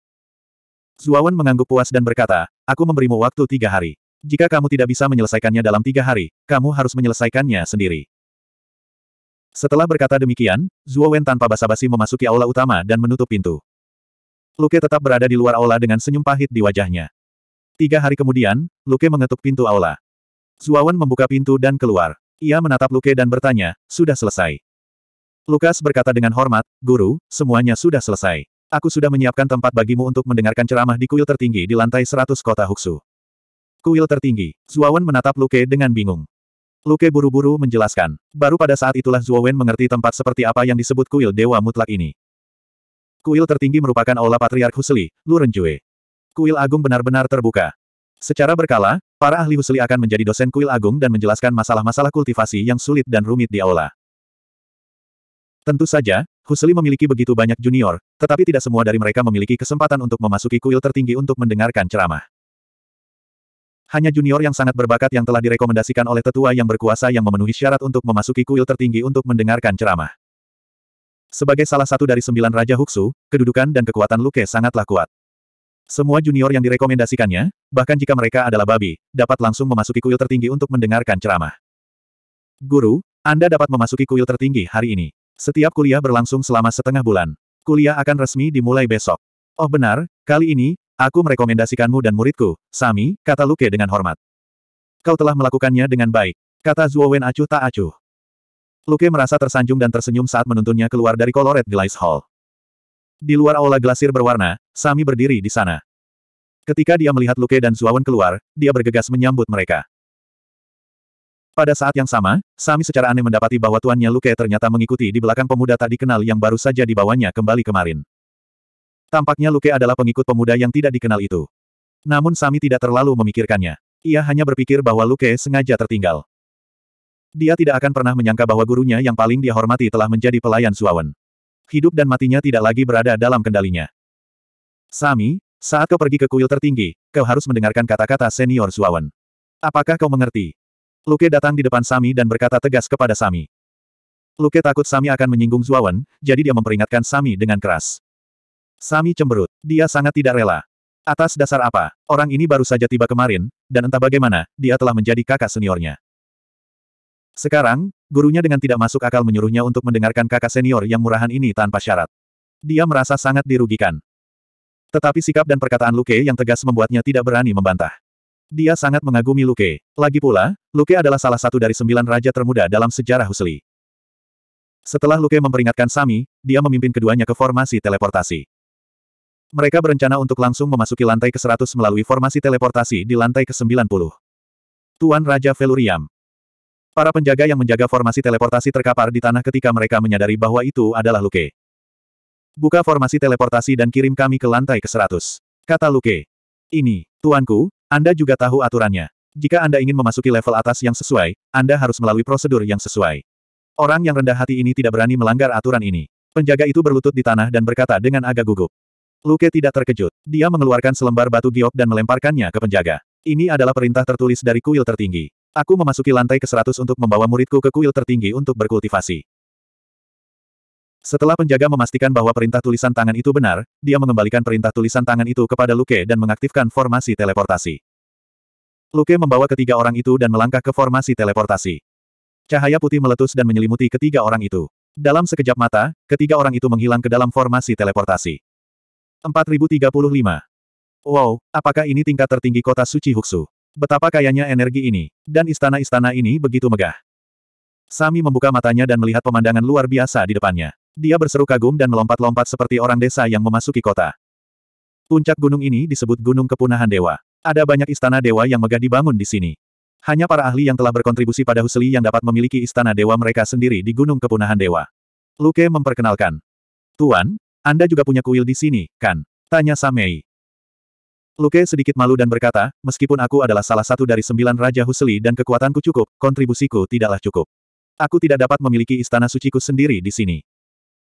Zuawan mengangguk puas dan berkata, aku memberimu waktu tiga hari. Jika kamu tidak bisa menyelesaikannya dalam tiga hari, kamu harus menyelesaikannya sendiri. Setelah berkata demikian, Zuo Wen tanpa basa-basi memasuki aula utama dan menutup pintu. Luke tetap berada di luar aula dengan senyum pahit di wajahnya. Tiga hari kemudian, Luke mengetuk pintu aula. Zuo Wen membuka pintu dan keluar. Ia menatap Luke dan bertanya, sudah selesai. Lukas berkata dengan hormat, Guru, semuanya sudah selesai. Aku sudah menyiapkan tempat bagimu untuk mendengarkan ceramah di kuil tertinggi di lantai seratus kota Huksu. Kuil tertinggi, Zuawan menatap Luke dengan bingung. Luke buru-buru menjelaskan. Baru pada saat itulah Zhuo Wen mengerti tempat seperti apa yang disebut kuil Dewa Mutlak ini. Kuil tertinggi merupakan Aula Patriark Husli, Lurenjue. Kuil Agung benar-benar terbuka. Secara berkala, para ahli Husli akan menjadi dosen kuil Agung dan menjelaskan masalah-masalah kultivasi yang sulit dan rumit di Aula. Tentu saja, Husli memiliki begitu banyak junior, tetapi tidak semua dari mereka memiliki kesempatan untuk memasuki kuil tertinggi untuk mendengarkan ceramah. Hanya junior yang sangat berbakat yang telah direkomendasikan oleh tetua yang berkuasa yang memenuhi syarat untuk memasuki kuil tertinggi untuk mendengarkan ceramah. Sebagai salah satu dari sembilan Raja Huksu, kedudukan dan kekuatan Luke sangatlah kuat. Semua junior yang direkomendasikannya, bahkan jika mereka adalah babi, dapat langsung memasuki kuil tertinggi untuk mendengarkan ceramah. Guru, Anda dapat memasuki kuil tertinggi hari ini. Setiap kuliah berlangsung selama setengah bulan. Kuliah akan resmi dimulai besok. Oh benar, kali ini, Aku merekomendasikanmu dan muridku, Sami, kata Luke dengan hormat. Kau telah melakukannya dengan baik, kata Zuo Wen acuh tak acuh. Luke merasa tersanjung dan tersenyum saat menuntunnya keluar dari Colored Glass Hall. Di luar aula glasir berwarna, Sami berdiri di sana. Ketika dia melihat Luke dan Wen keluar, dia bergegas menyambut mereka. Pada saat yang sama, Sami secara aneh mendapati bahwa tuannya Luke ternyata mengikuti di belakang pemuda tak dikenal yang baru saja dibawanya kembali kemarin. Tampaknya Luke adalah pengikut pemuda yang tidak dikenal itu. Namun Sami tidak terlalu memikirkannya. Ia hanya berpikir bahwa Luke sengaja tertinggal. Dia tidak akan pernah menyangka bahwa gurunya yang paling dia hormati telah menjadi pelayan Suawan. Hidup dan matinya tidak lagi berada dalam kendalinya. Sami, saat kau pergi ke kuil tertinggi, kau harus mendengarkan kata-kata senior Suawan. Apakah kau mengerti? Luke datang di depan Sami dan berkata tegas kepada Sami. Luke takut Sami akan menyinggung Zuawan, jadi dia memperingatkan Sami dengan keras. Sami cemberut. Dia sangat tidak rela. Atas dasar apa? Orang ini baru saja tiba kemarin, dan entah bagaimana, dia telah menjadi kakak seniornya. Sekarang, gurunya dengan tidak masuk akal menyuruhnya untuk mendengarkan kakak senior yang murahan ini tanpa syarat. Dia merasa sangat dirugikan. Tetapi sikap dan perkataan Luke yang tegas membuatnya tidak berani membantah. Dia sangat mengagumi Luke. Lagi pula, Luke adalah salah satu dari sembilan raja termuda dalam sejarah Husli. Setelah Luke memperingatkan Sami, dia memimpin keduanya ke formasi teleportasi. Mereka berencana untuk langsung memasuki lantai ke-100 melalui formasi teleportasi di lantai ke-90. Tuan Raja Veluriam. Para penjaga yang menjaga formasi teleportasi terkapar di tanah ketika mereka menyadari bahwa itu adalah Luke. Buka formasi teleportasi dan kirim kami ke lantai ke-100. Kata Luke. Ini, tuanku, Anda juga tahu aturannya. Jika Anda ingin memasuki level atas yang sesuai, Anda harus melalui prosedur yang sesuai. Orang yang rendah hati ini tidak berani melanggar aturan ini. Penjaga itu berlutut di tanah dan berkata dengan agak gugup. Luke tidak terkejut. Dia mengeluarkan selembar batu giok dan melemparkannya ke penjaga. Ini adalah perintah tertulis dari kuil tertinggi. Aku memasuki lantai ke-100 untuk membawa muridku ke kuil tertinggi untuk berkultivasi. Setelah penjaga memastikan bahwa perintah tulisan tangan itu benar, dia mengembalikan perintah tulisan tangan itu kepada Luke dan mengaktifkan formasi teleportasi. Luke membawa ketiga orang itu dan melangkah ke formasi teleportasi. Cahaya putih meletus dan menyelimuti ketiga orang itu. Dalam sekejap mata, ketiga orang itu menghilang ke dalam formasi teleportasi. 4035. Wow, apakah ini tingkat tertinggi kota suci Huksu? Betapa kayanya energi ini, dan istana-istana ini begitu megah. Sami membuka matanya dan melihat pemandangan luar biasa di depannya. Dia berseru kagum dan melompat-lompat seperti orang desa yang memasuki kota. Puncak gunung ini disebut Gunung Kepunahan Dewa. Ada banyak istana dewa yang megah dibangun di sini. Hanya para ahli yang telah berkontribusi pada Husli yang dapat memiliki istana dewa mereka sendiri di Gunung Kepunahan Dewa. Luke memperkenalkan. Tuan, anda juga punya kuil di sini, kan? Tanya Samei. Luke sedikit malu dan berkata, meskipun aku adalah salah satu dari sembilan Raja Husli dan kekuatanku cukup, kontribusiku tidaklah cukup. Aku tidak dapat memiliki istana suciku sendiri di sini.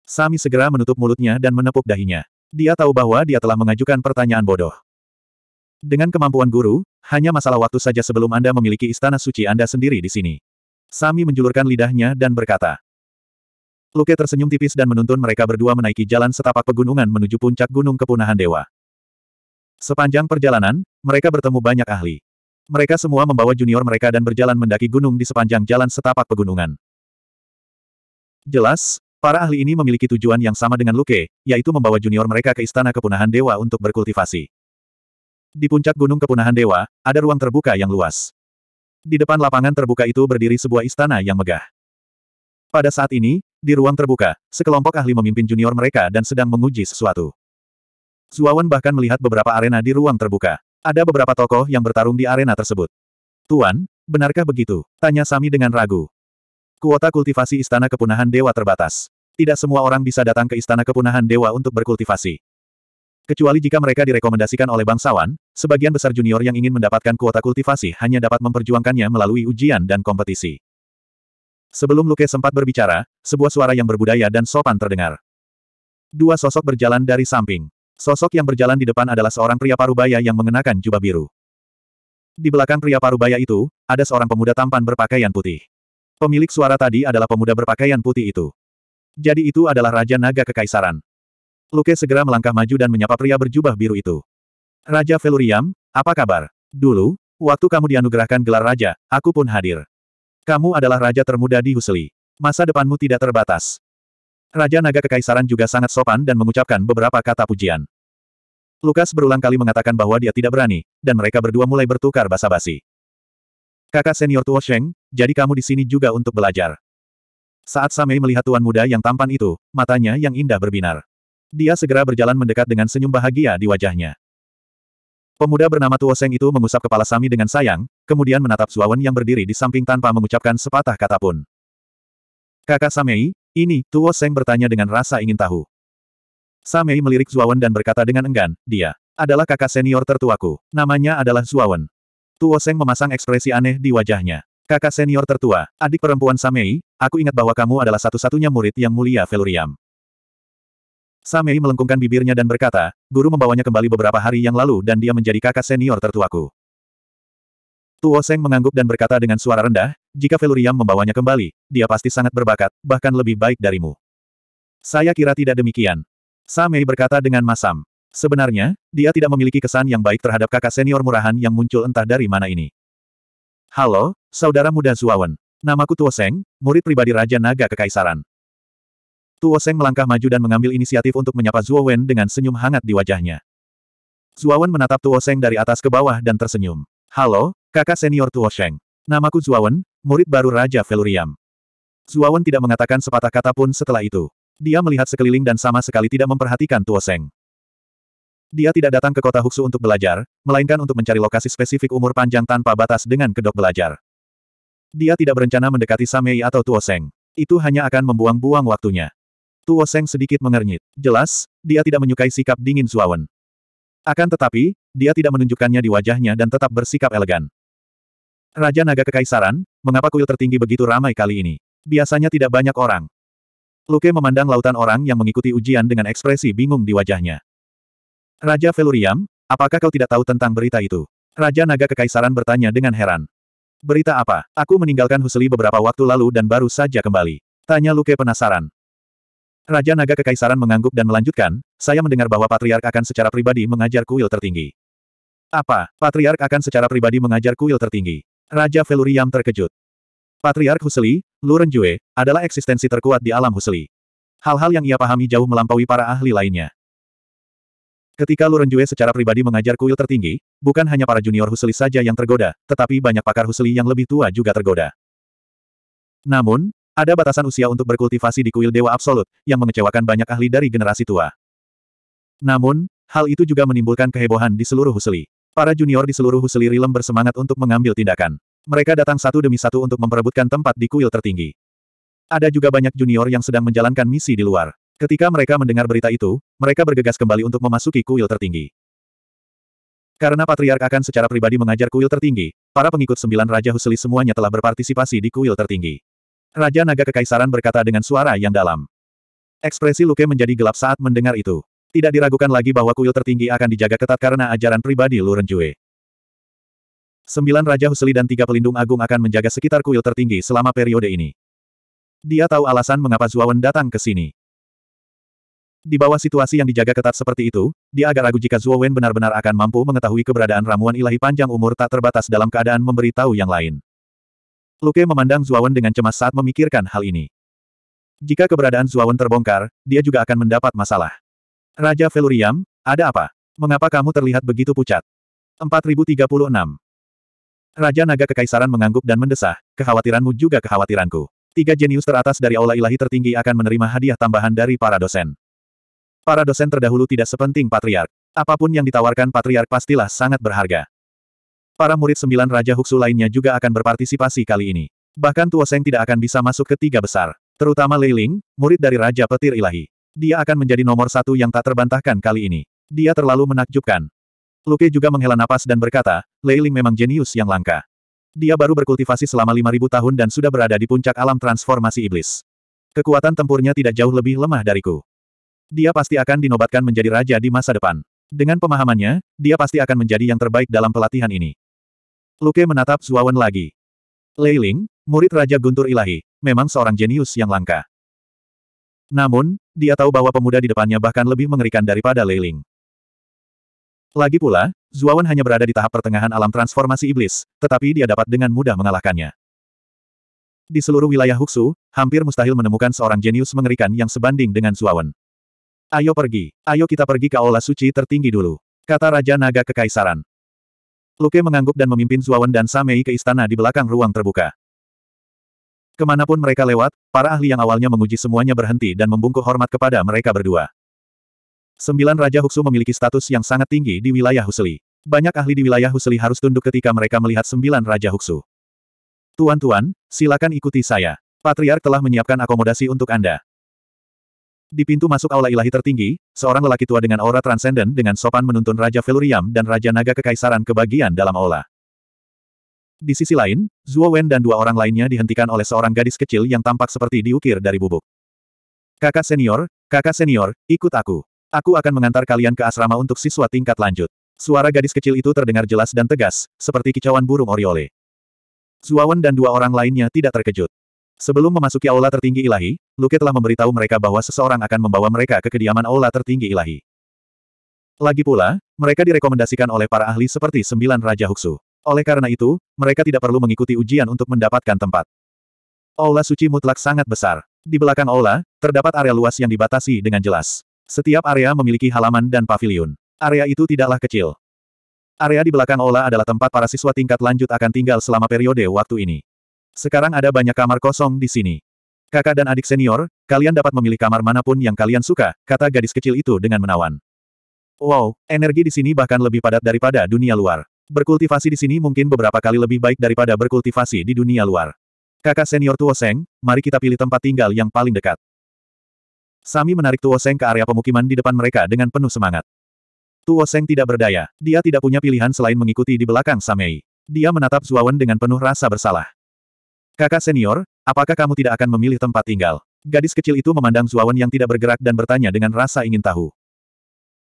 Sami segera menutup mulutnya dan menepuk dahinya. Dia tahu bahwa dia telah mengajukan pertanyaan bodoh. Dengan kemampuan guru, hanya masalah waktu saja sebelum Anda memiliki istana suci Anda sendiri di sini. Sami menjulurkan lidahnya dan berkata, Luke tersenyum tipis dan menuntun mereka berdua menaiki jalan setapak pegunungan menuju puncak Gunung Kepunahan Dewa. Sepanjang perjalanan, mereka bertemu banyak ahli. Mereka semua membawa junior mereka dan berjalan mendaki gunung di sepanjang jalan setapak pegunungan. Jelas, para ahli ini memiliki tujuan yang sama dengan Luke, yaitu membawa junior mereka ke Istana Kepunahan Dewa untuk berkultivasi. Di puncak Gunung Kepunahan Dewa, ada ruang terbuka yang luas. Di depan lapangan terbuka itu berdiri sebuah istana yang megah. Pada saat ini, di ruang terbuka, sekelompok ahli memimpin junior mereka dan sedang menguji sesuatu. Zuawan bahkan melihat beberapa arena di ruang terbuka. Ada beberapa tokoh yang bertarung di arena tersebut. Tuan, benarkah begitu? Tanya Sami dengan ragu. Kuota kultivasi Istana Kepunahan Dewa terbatas. Tidak semua orang bisa datang ke Istana Kepunahan Dewa untuk berkultivasi. Kecuali jika mereka direkomendasikan oleh bangsawan, sebagian besar junior yang ingin mendapatkan kuota kultivasi hanya dapat memperjuangkannya melalui ujian dan kompetisi. Sebelum Luke sempat berbicara, sebuah suara yang berbudaya dan sopan terdengar. Dua sosok berjalan dari samping. Sosok yang berjalan di depan adalah seorang pria parubaya yang mengenakan jubah biru. Di belakang pria parubaya itu, ada seorang pemuda tampan berpakaian putih. Pemilik suara tadi adalah pemuda berpakaian putih itu. Jadi itu adalah Raja Naga Kekaisaran. Luke segera melangkah maju dan menyapa pria berjubah biru itu. Raja Veluriam, apa kabar? Dulu, waktu kamu dianugerahkan gelar raja, aku pun hadir. Kamu adalah raja termuda di Husli. Masa depanmu tidak terbatas. Raja Naga Kekaisaran juga sangat sopan dan mengucapkan beberapa kata pujian. Lukas berulang kali mengatakan bahwa dia tidak berani, dan mereka berdua mulai bertukar basa-basi. Kakak senior Tuo Sheng, jadi kamu di sini juga untuk belajar. Saat Samei melihat tuan muda yang tampan itu, matanya yang indah berbinar. Dia segera berjalan mendekat dengan senyum bahagia di wajahnya. Pemuda bernama Tuo Seng itu mengusap kepala Sami dengan sayang, kemudian menatap Zuawan yang berdiri di samping tanpa mengucapkan sepatah kata pun. Kakak Samei, ini, Tuo Seng bertanya dengan rasa ingin tahu. Samei melirik Zuawan dan berkata dengan enggan, dia adalah kakak senior tertuaku. Namanya adalah Zuawan. Tuo Seng memasang ekspresi aneh di wajahnya. Kakak senior tertua, adik perempuan Samei, aku ingat bahwa kamu adalah satu-satunya murid yang mulia Veluriam. Samei melengkungkan bibirnya dan berkata, guru membawanya kembali beberapa hari yang lalu dan dia menjadi kakak senior tertuaku. Tuo Seng mengangguk dan berkata dengan suara rendah, jika Veluriam membawanya kembali, dia pasti sangat berbakat, bahkan lebih baik darimu. Saya kira tidak demikian. Samei berkata dengan masam. Sebenarnya, dia tidak memiliki kesan yang baik terhadap kakak senior murahan yang muncul entah dari mana ini. Halo, saudara muda Zuawan. Namaku Tuo Seng, murid pribadi Raja Naga Kekaisaran. Tuo Seng melangkah maju dan mengambil inisiatif untuk menyapa Zuo Wen dengan senyum hangat di wajahnya. Zuo Wen menatap Tuo Seng dari atas ke bawah dan tersenyum. Halo, kakak senior Tuo Seng. Namaku Zuo Wen, murid baru Raja Veluriam. Zuo Wen tidak mengatakan sepatah kata pun setelah itu. Dia melihat sekeliling dan sama sekali tidak memperhatikan Tuo Seng. Dia tidak datang ke kota Huxu untuk belajar, melainkan untuk mencari lokasi spesifik umur panjang tanpa batas dengan kedok belajar. Dia tidak berencana mendekati Samei atau Tuo Seng. Itu hanya akan membuang-buang waktunya. Tuo Seng sedikit mengernyit. Jelas, dia tidak menyukai sikap dingin Zuawan. Akan tetapi, dia tidak menunjukkannya di wajahnya dan tetap bersikap elegan. Raja Naga Kekaisaran, mengapa kuil tertinggi begitu ramai kali ini? Biasanya tidak banyak orang. Luke memandang lautan orang yang mengikuti ujian dengan ekspresi bingung di wajahnya. Raja Veluriam, apakah kau tidak tahu tentang berita itu? Raja Naga Kekaisaran bertanya dengan heran. Berita apa? Aku meninggalkan Husli beberapa waktu lalu dan baru saja kembali. Tanya Luke penasaran. Raja Naga Kekaisaran mengangguk dan melanjutkan, saya mendengar bahwa Patriark akan secara pribadi mengajar kuil tertinggi. Apa, Patriark akan secara pribadi mengajar kuil tertinggi? Raja Veluriam terkejut. Patriark Huseli, Luren Jue, adalah eksistensi terkuat di alam Huseli. Hal-hal yang ia pahami jauh melampaui para ahli lainnya. Ketika Luren Jue secara pribadi mengajar kuil tertinggi, bukan hanya para junior Huseli saja yang tergoda, tetapi banyak pakar Huseli yang lebih tua juga tergoda. Namun, ada batasan usia untuk berkultivasi di kuil Dewa Absolut, yang mengecewakan banyak ahli dari generasi tua. Namun, hal itu juga menimbulkan kehebohan di seluruh Huseli. Para junior di seluruh Huseli Rilem bersemangat untuk mengambil tindakan. Mereka datang satu demi satu untuk memperebutkan tempat di kuil tertinggi. Ada juga banyak junior yang sedang menjalankan misi di luar. Ketika mereka mendengar berita itu, mereka bergegas kembali untuk memasuki kuil tertinggi. Karena Patriark akan secara pribadi mengajar kuil tertinggi, para pengikut sembilan Raja Huseli semuanya telah berpartisipasi di kuil tertinggi. Raja Naga Kekaisaran berkata dengan suara yang dalam. Ekspresi Luke menjadi gelap saat mendengar itu. Tidak diragukan lagi bahwa kuil tertinggi akan dijaga ketat karena ajaran pribadi Lurenjue. Sembilan Raja Husli dan tiga pelindung agung akan menjaga sekitar kuil tertinggi selama periode ini. Dia tahu alasan mengapa Zuawan datang ke sini. Di bawah situasi yang dijaga ketat seperti itu, dia agak ragu jika Zuowen benar-benar akan mampu mengetahui keberadaan ramuan ilahi panjang umur tak terbatas dalam keadaan memberi tahu yang lain. Luke memandang Zuawan dengan cemas saat memikirkan hal ini. Jika keberadaan Zuawan terbongkar, dia juga akan mendapat masalah. Raja Veluriam, ada apa? Mengapa kamu terlihat begitu pucat? 4036 Raja Naga Kekaisaran mengangguk dan mendesah, kekhawatiranmu juga kekhawatiranku. Tiga jenius teratas dari aula ilahi tertinggi akan menerima hadiah tambahan dari para dosen. Para dosen terdahulu tidak sepenting patriark. Apapun yang ditawarkan patriark pastilah sangat berharga. Para murid sembilan Raja Huksu lainnya juga akan berpartisipasi kali ini. Bahkan Tuo Seng tidak akan bisa masuk ke tiga besar. Terutama Lei Ling, murid dari Raja Petir Ilahi. Dia akan menjadi nomor satu yang tak terbantahkan kali ini. Dia terlalu menakjubkan. Luke juga menghela napas dan berkata, Lei Ling memang jenius yang langka. Dia baru berkultivasi selama 5.000 tahun dan sudah berada di puncak alam transformasi iblis. Kekuatan tempurnya tidak jauh lebih lemah dariku. Dia pasti akan dinobatkan menjadi raja di masa depan. Dengan pemahamannya, dia pasti akan menjadi yang terbaik dalam pelatihan ini. Luke menatap Zuawan lagi. Lei Ling, murid Raja Guntur Ilahi, memang seorang jenius yang langka. Namun, dia tahu bahwa pemuda di depannya bahkan lebih mengerikan daripada Lei Ling. Lagi pula, Zuawan hanya berada di tahap pertengahan alam transformasi iblis, tetapi dia dapat dengan mudah mengalahkannya. Di seluruh wilayah Huxu, hampir mustahil menemukan seorang jenius mengerikan yang sebanding dengan Zuawan. Ayo pergi, ayo kita pergi ke aula suci tertinggi dulu, kata Raja Naga Kekaisaran. Luke mengangguk dan memimpin Zuawan dan Samei ke istana di belakang ruang terbuka. Kemanapun mereka lewat, para ahli yang awalnya menguji semuanya berhenti dan membungkuk hormat kepada mereka berdua. Sembilan Raja Huxu memiliki status yang sangat tinggi di wilayah Huseli. Banyak ahli di wilayah Huseli harus tunduk ketika mereka melihat sembilan Raja Huxu. Tuan-tuan, silakan ikuti saya. Patriark telah menyiapkan akomodasi untuk Anda. Di pintu masuk aula ilahi tertinggi, seorang lelaki tua dengan aura transenden dengan sopan menuntun Raja Veluriam dan Raja Naga Kekaisaran ke bagian dalam aula. Di sisi lain, Zuo Wen dan dua orang lainnya dihentikan oleh seorang gadis kecil yang tampak seperti diukir dari bubuk. Kakak senior, kakak senior, ikut aku. Aku akan mengantar kalian ke asrama untuk siswa tingkat lanjut. Suara gadis kecil itu terdengar jelas dan tegas, seperti kicauan burung oriole. Wen dan dua orang lainnya tidak terkejut. Sebelum memasuki aula tertinggi ilahi, Luke telah memberitahu mereka bahwa seseorang akan membawa mereka ke kediaman aula tertinggi ilahi. Lagi pula, mereka direkomendasikan oleh para ahli seperti sembilan Raja Huksu. Oleh karena itu, mereka tidak perlu mengikuti ujian untuk mendapatkan tempat. Aula suci mutlak sangat besar. Di belakang aula, terdapat area luas yang dibatasi dengan jelas. Setiap area memiliki halaman dan pavilion. Area itu tidaklah kecil. Area di belakang aula adalah tempat para siswa tingkat lanjut akan tinggal selama periode waktu ini. Sekarang ada banyak kamar kosong di sini. Kakak dan adik senior, kalian dapat memilih kamar manapun yang kalian suka, kata gadis kecil itu dengan menawan. Wow, energi di sini bahkan lebih padat daripada dunia luar. Berkultivasi di sini mungkin beberapa kali lebih baik daripada berkultivasi di dunia luar. Kakak senior Tuo Seng, mari kita pilih tempat tinggal yang paling dekat. Sami menarik Tuo Seng ke area pemukiman di depan mereka dengan penuh semangat. Tuo Seng tidak berdaya, dia tidak punya pilihan selain mengikuti di belakang Samei. Dia menatap Zuawan dengan penuh rasa bersalah. Kakak senior, apakah kamu tidak akan memilih tempat tinggal? Gadis kecil itu memandang Zuawan yang tidak bergerak dan bertanya dengan rasa ingin tahu.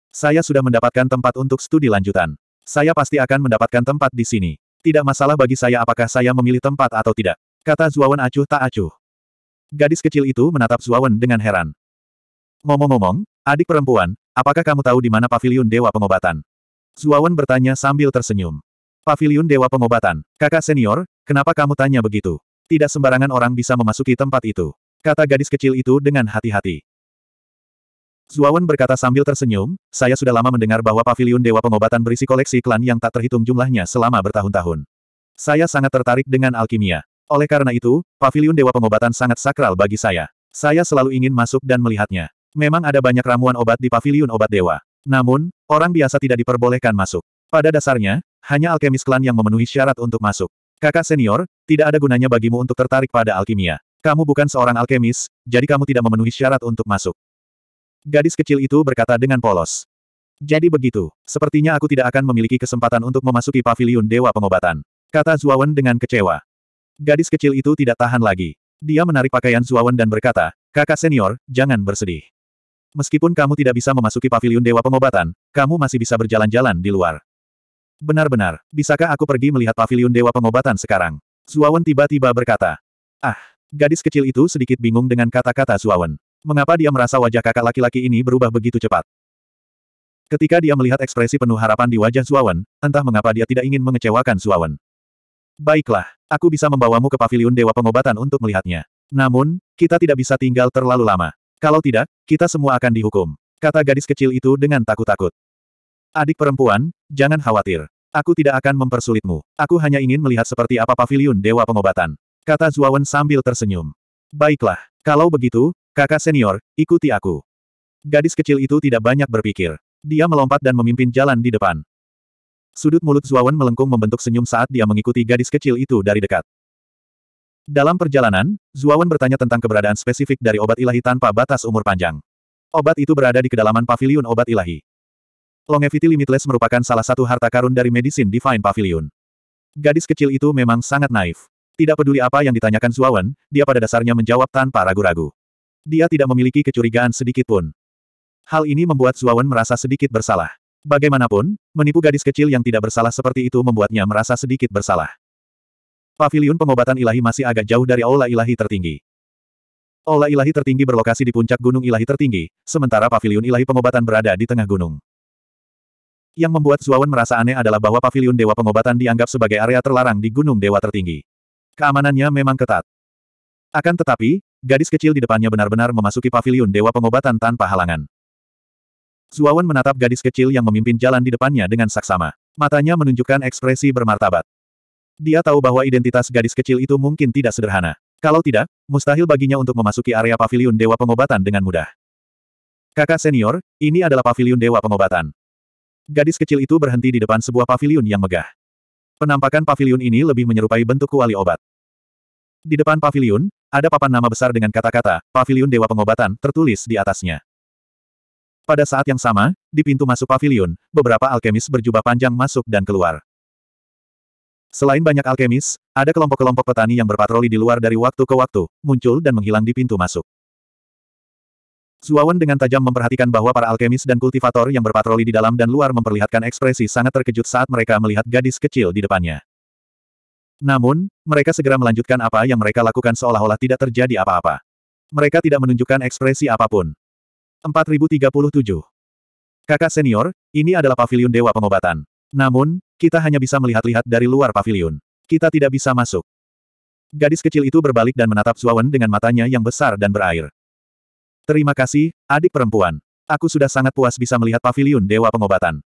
Saya sudah mendapatkan tempat untuk studi lanjutan. Saya pasti akan mendapatkan tempat di sini. Tidak masalah bagi saya apakah saya memilih tempat atau tidak. Kata Zuawan acuh tak acuh. Gadis kecil itu menatap Zuawan dengan heran. Ngomong-ngomong, adik perempuan, apakah kamu tahu di mana pavilion Dewa Pengobatan? Zuawan bertanya sambil tersenyum. Pavilion Dewa Pengobatan, kakak senior, kenapa kamu tanya begitu? Tidak sembarangan orang bisa memasuki tempat itu. Kata gadis kecil itu dengan hati-hati. Zuawan berkata sambil tersenyum, saya sudah lama mendengar bahwa paviliun Dewa Pengobatan berisi koleksi klan yang tak terhitung jumlahnya selama bertahun-tahun. Saya sangat tertarik dengan alkimia. Oleh karena itu, paviliun Dewa Pengobatan sangat sakral bagi saya. Saya selalu ingin masuk dan melihatnya. Memang ada banyak ramuan obat di paviliun obat dewa. Namun, orang biasa tidak diperbolehkan masuk. Pada dasarnya, hanya alkemis klan yang memenuhi syarat untuk masuk. Kakak senior, tidak ada gunanya bagimu untuk tertarik pada alkimia. Kamu bukan seorang alkemis, jadi kamu tidak memenuhi syarat untuk masuk. Gadis kecil itu berkata dengan polos. Jadi begitu, sepertinya aku tidak akan memiliki kesempatan untuk memasuki paviliun Dewa Pengobatan. Kata Zuawan dengan kecewa. Gadis kecil itu tidak tahan lagi. Dia menarik pakaian Zuawan dan berkata, kakak senior, jangan bersedih. Meskipun kamu tidak bisa memasuki paviliun Dewa Pengobatan, kamu masih bisa berjalan-jalan di luar. Benar-benar, bisakah aku pergi melihat pavilion Dewa Pengobatan sekarang? Zuawan tiba-tiba berkata. Ah, gadis kecil itu sedikit bingung dengan kata-kata Zuawan. Mengapa dia merasa wajah kakak laki-laki ini berubah begitu cepat? Ketika dia melihat ekspresi penuh harapan di wajah Zuawan, entah mengapa dia tidak ingin mengecewakan Zuawan. Baiklah, aku bisa membawamu ke pavilion Dewa Pengobatan untuk melihatnya. Namun, kita tidak bisa tinggal terlalu lama. Kalau tidak, kita semua akan dihukum. Kata gadis kecil itu dengan takut-takut. Adik perempuan, jangan khawatir. Aku tidak akan mempersulitmu. Aku hanya ingin melihat seperti apa pavilion Dewa Pengobatan. Kata Zuawan sambil tersenyum. Baiklah, kalau begitu, kakak senior, ikuti aku. Gadis kecil itu tidak banyak berpikir. Dia melompat dan memimpin jalan di depan. Sudut mulut Zuawan melengkung membentuk senyum saat dia mengikuti gadis kecil itu dari dekat. Dalam perjalanan, Zuawan bertanya tentang keberadaan spesifik dari obat ilahi tanpa batas umur panjang. Obat itu berada di kedalaman pavilion obat ilahi. Longevity Limitless merupakan salah satu harta karun dari Medicine Divine Pavilion. Gadis kecil itu memang sangat naif. Tidak peduli apa yang ditanyakan Zuawan, dia pada dasarnya menjawab tanpa ragu-ragu. Dia tidak memiliki kecurigaan sedikit pun. Hal ini membuat Zuawan merasa sedikit bersalah. Bagaimanapun, menipu gadis kecil yang tidak bersalah seperti itu membuatnya merasa sedikit bersalah. Pavilion pengobatan ilahi masih agak jauh dari aula ilahi tertinggi. Aula ilahi tertinggi berlokasi di puncak gunung ilahi tertinggi, sementara Pavilion ilahi pengobatan berada di tengah gunung. Yang membuat Zuawan merasa aneh adalah bahwa pavilion Dewa Pengobatan dianggap sebagai area terlarang di Gunung Dewa tertinggi. Keamanannya memang ketat. Akan tetapi, gadis kecil di depannya benar-benar memasuki pavilion Dewa Pengobatan tanpa halangan. Zuawan menatap gadis kecil yang memimpin jalan di depannya dengan saksama. Matanya menunjukkan ekspresi bermartabat. Dia tahu bahwa identitas gadis kecil itu mungkin tidak sederhana. Kalau tidak, mustahil baginya untuk memasuki area pavilion Dewa Pengobatan dengan mudah. Kakak senior, ini adalah pavilion Dewa Pengobatan. Gadis kecil itu berhenti di depan sebuah pavilion yang megah. Penampakan pavilion ini lebih menyerupai bentuk kuali obat. Di depan pavilion, ada papan nama besar dengan kata-kata, "Pavilion Dewa Pengobatan, tertulis di atasnya. Pada saat yang sama, di pintu masuk pavilion, beberapa alkemis berjubah panjang masuk dan keluar. Selain banyak alkemis, ada kelompok-kelompok petani yang berpatroli di luar dari waktu ke waktu, muncul dan menghilang di pintu masuk. Suawan dengan tajam memperhatikan bahwa para alkemis dan kultivator yang berpatroli di dalam dan luar memperlihatkan ekspresi sangat terkejut saat mereka melihat gadis kecil di depannya. Namun, mereka segera melanjutkan apa yang mereka lakukan seolah-olah tidak terjadi apa-apa. Mereka tidak menunjukkan ekspresi apapun. 4037. Kakak senior, ini adalah pavilion Dewa Pengobatan. Namun, kita hanya bisa melihat-lihat dari luar pavilion. Kita tidak bisa masuk. Gadis kecil itu berbalik dan menatap Zuawan dengan matanya yang besar dan berair. Terima kasih, adik perempuan. Aku sudah sangat puas bisa melihat paviliun Dewa Pengobatan.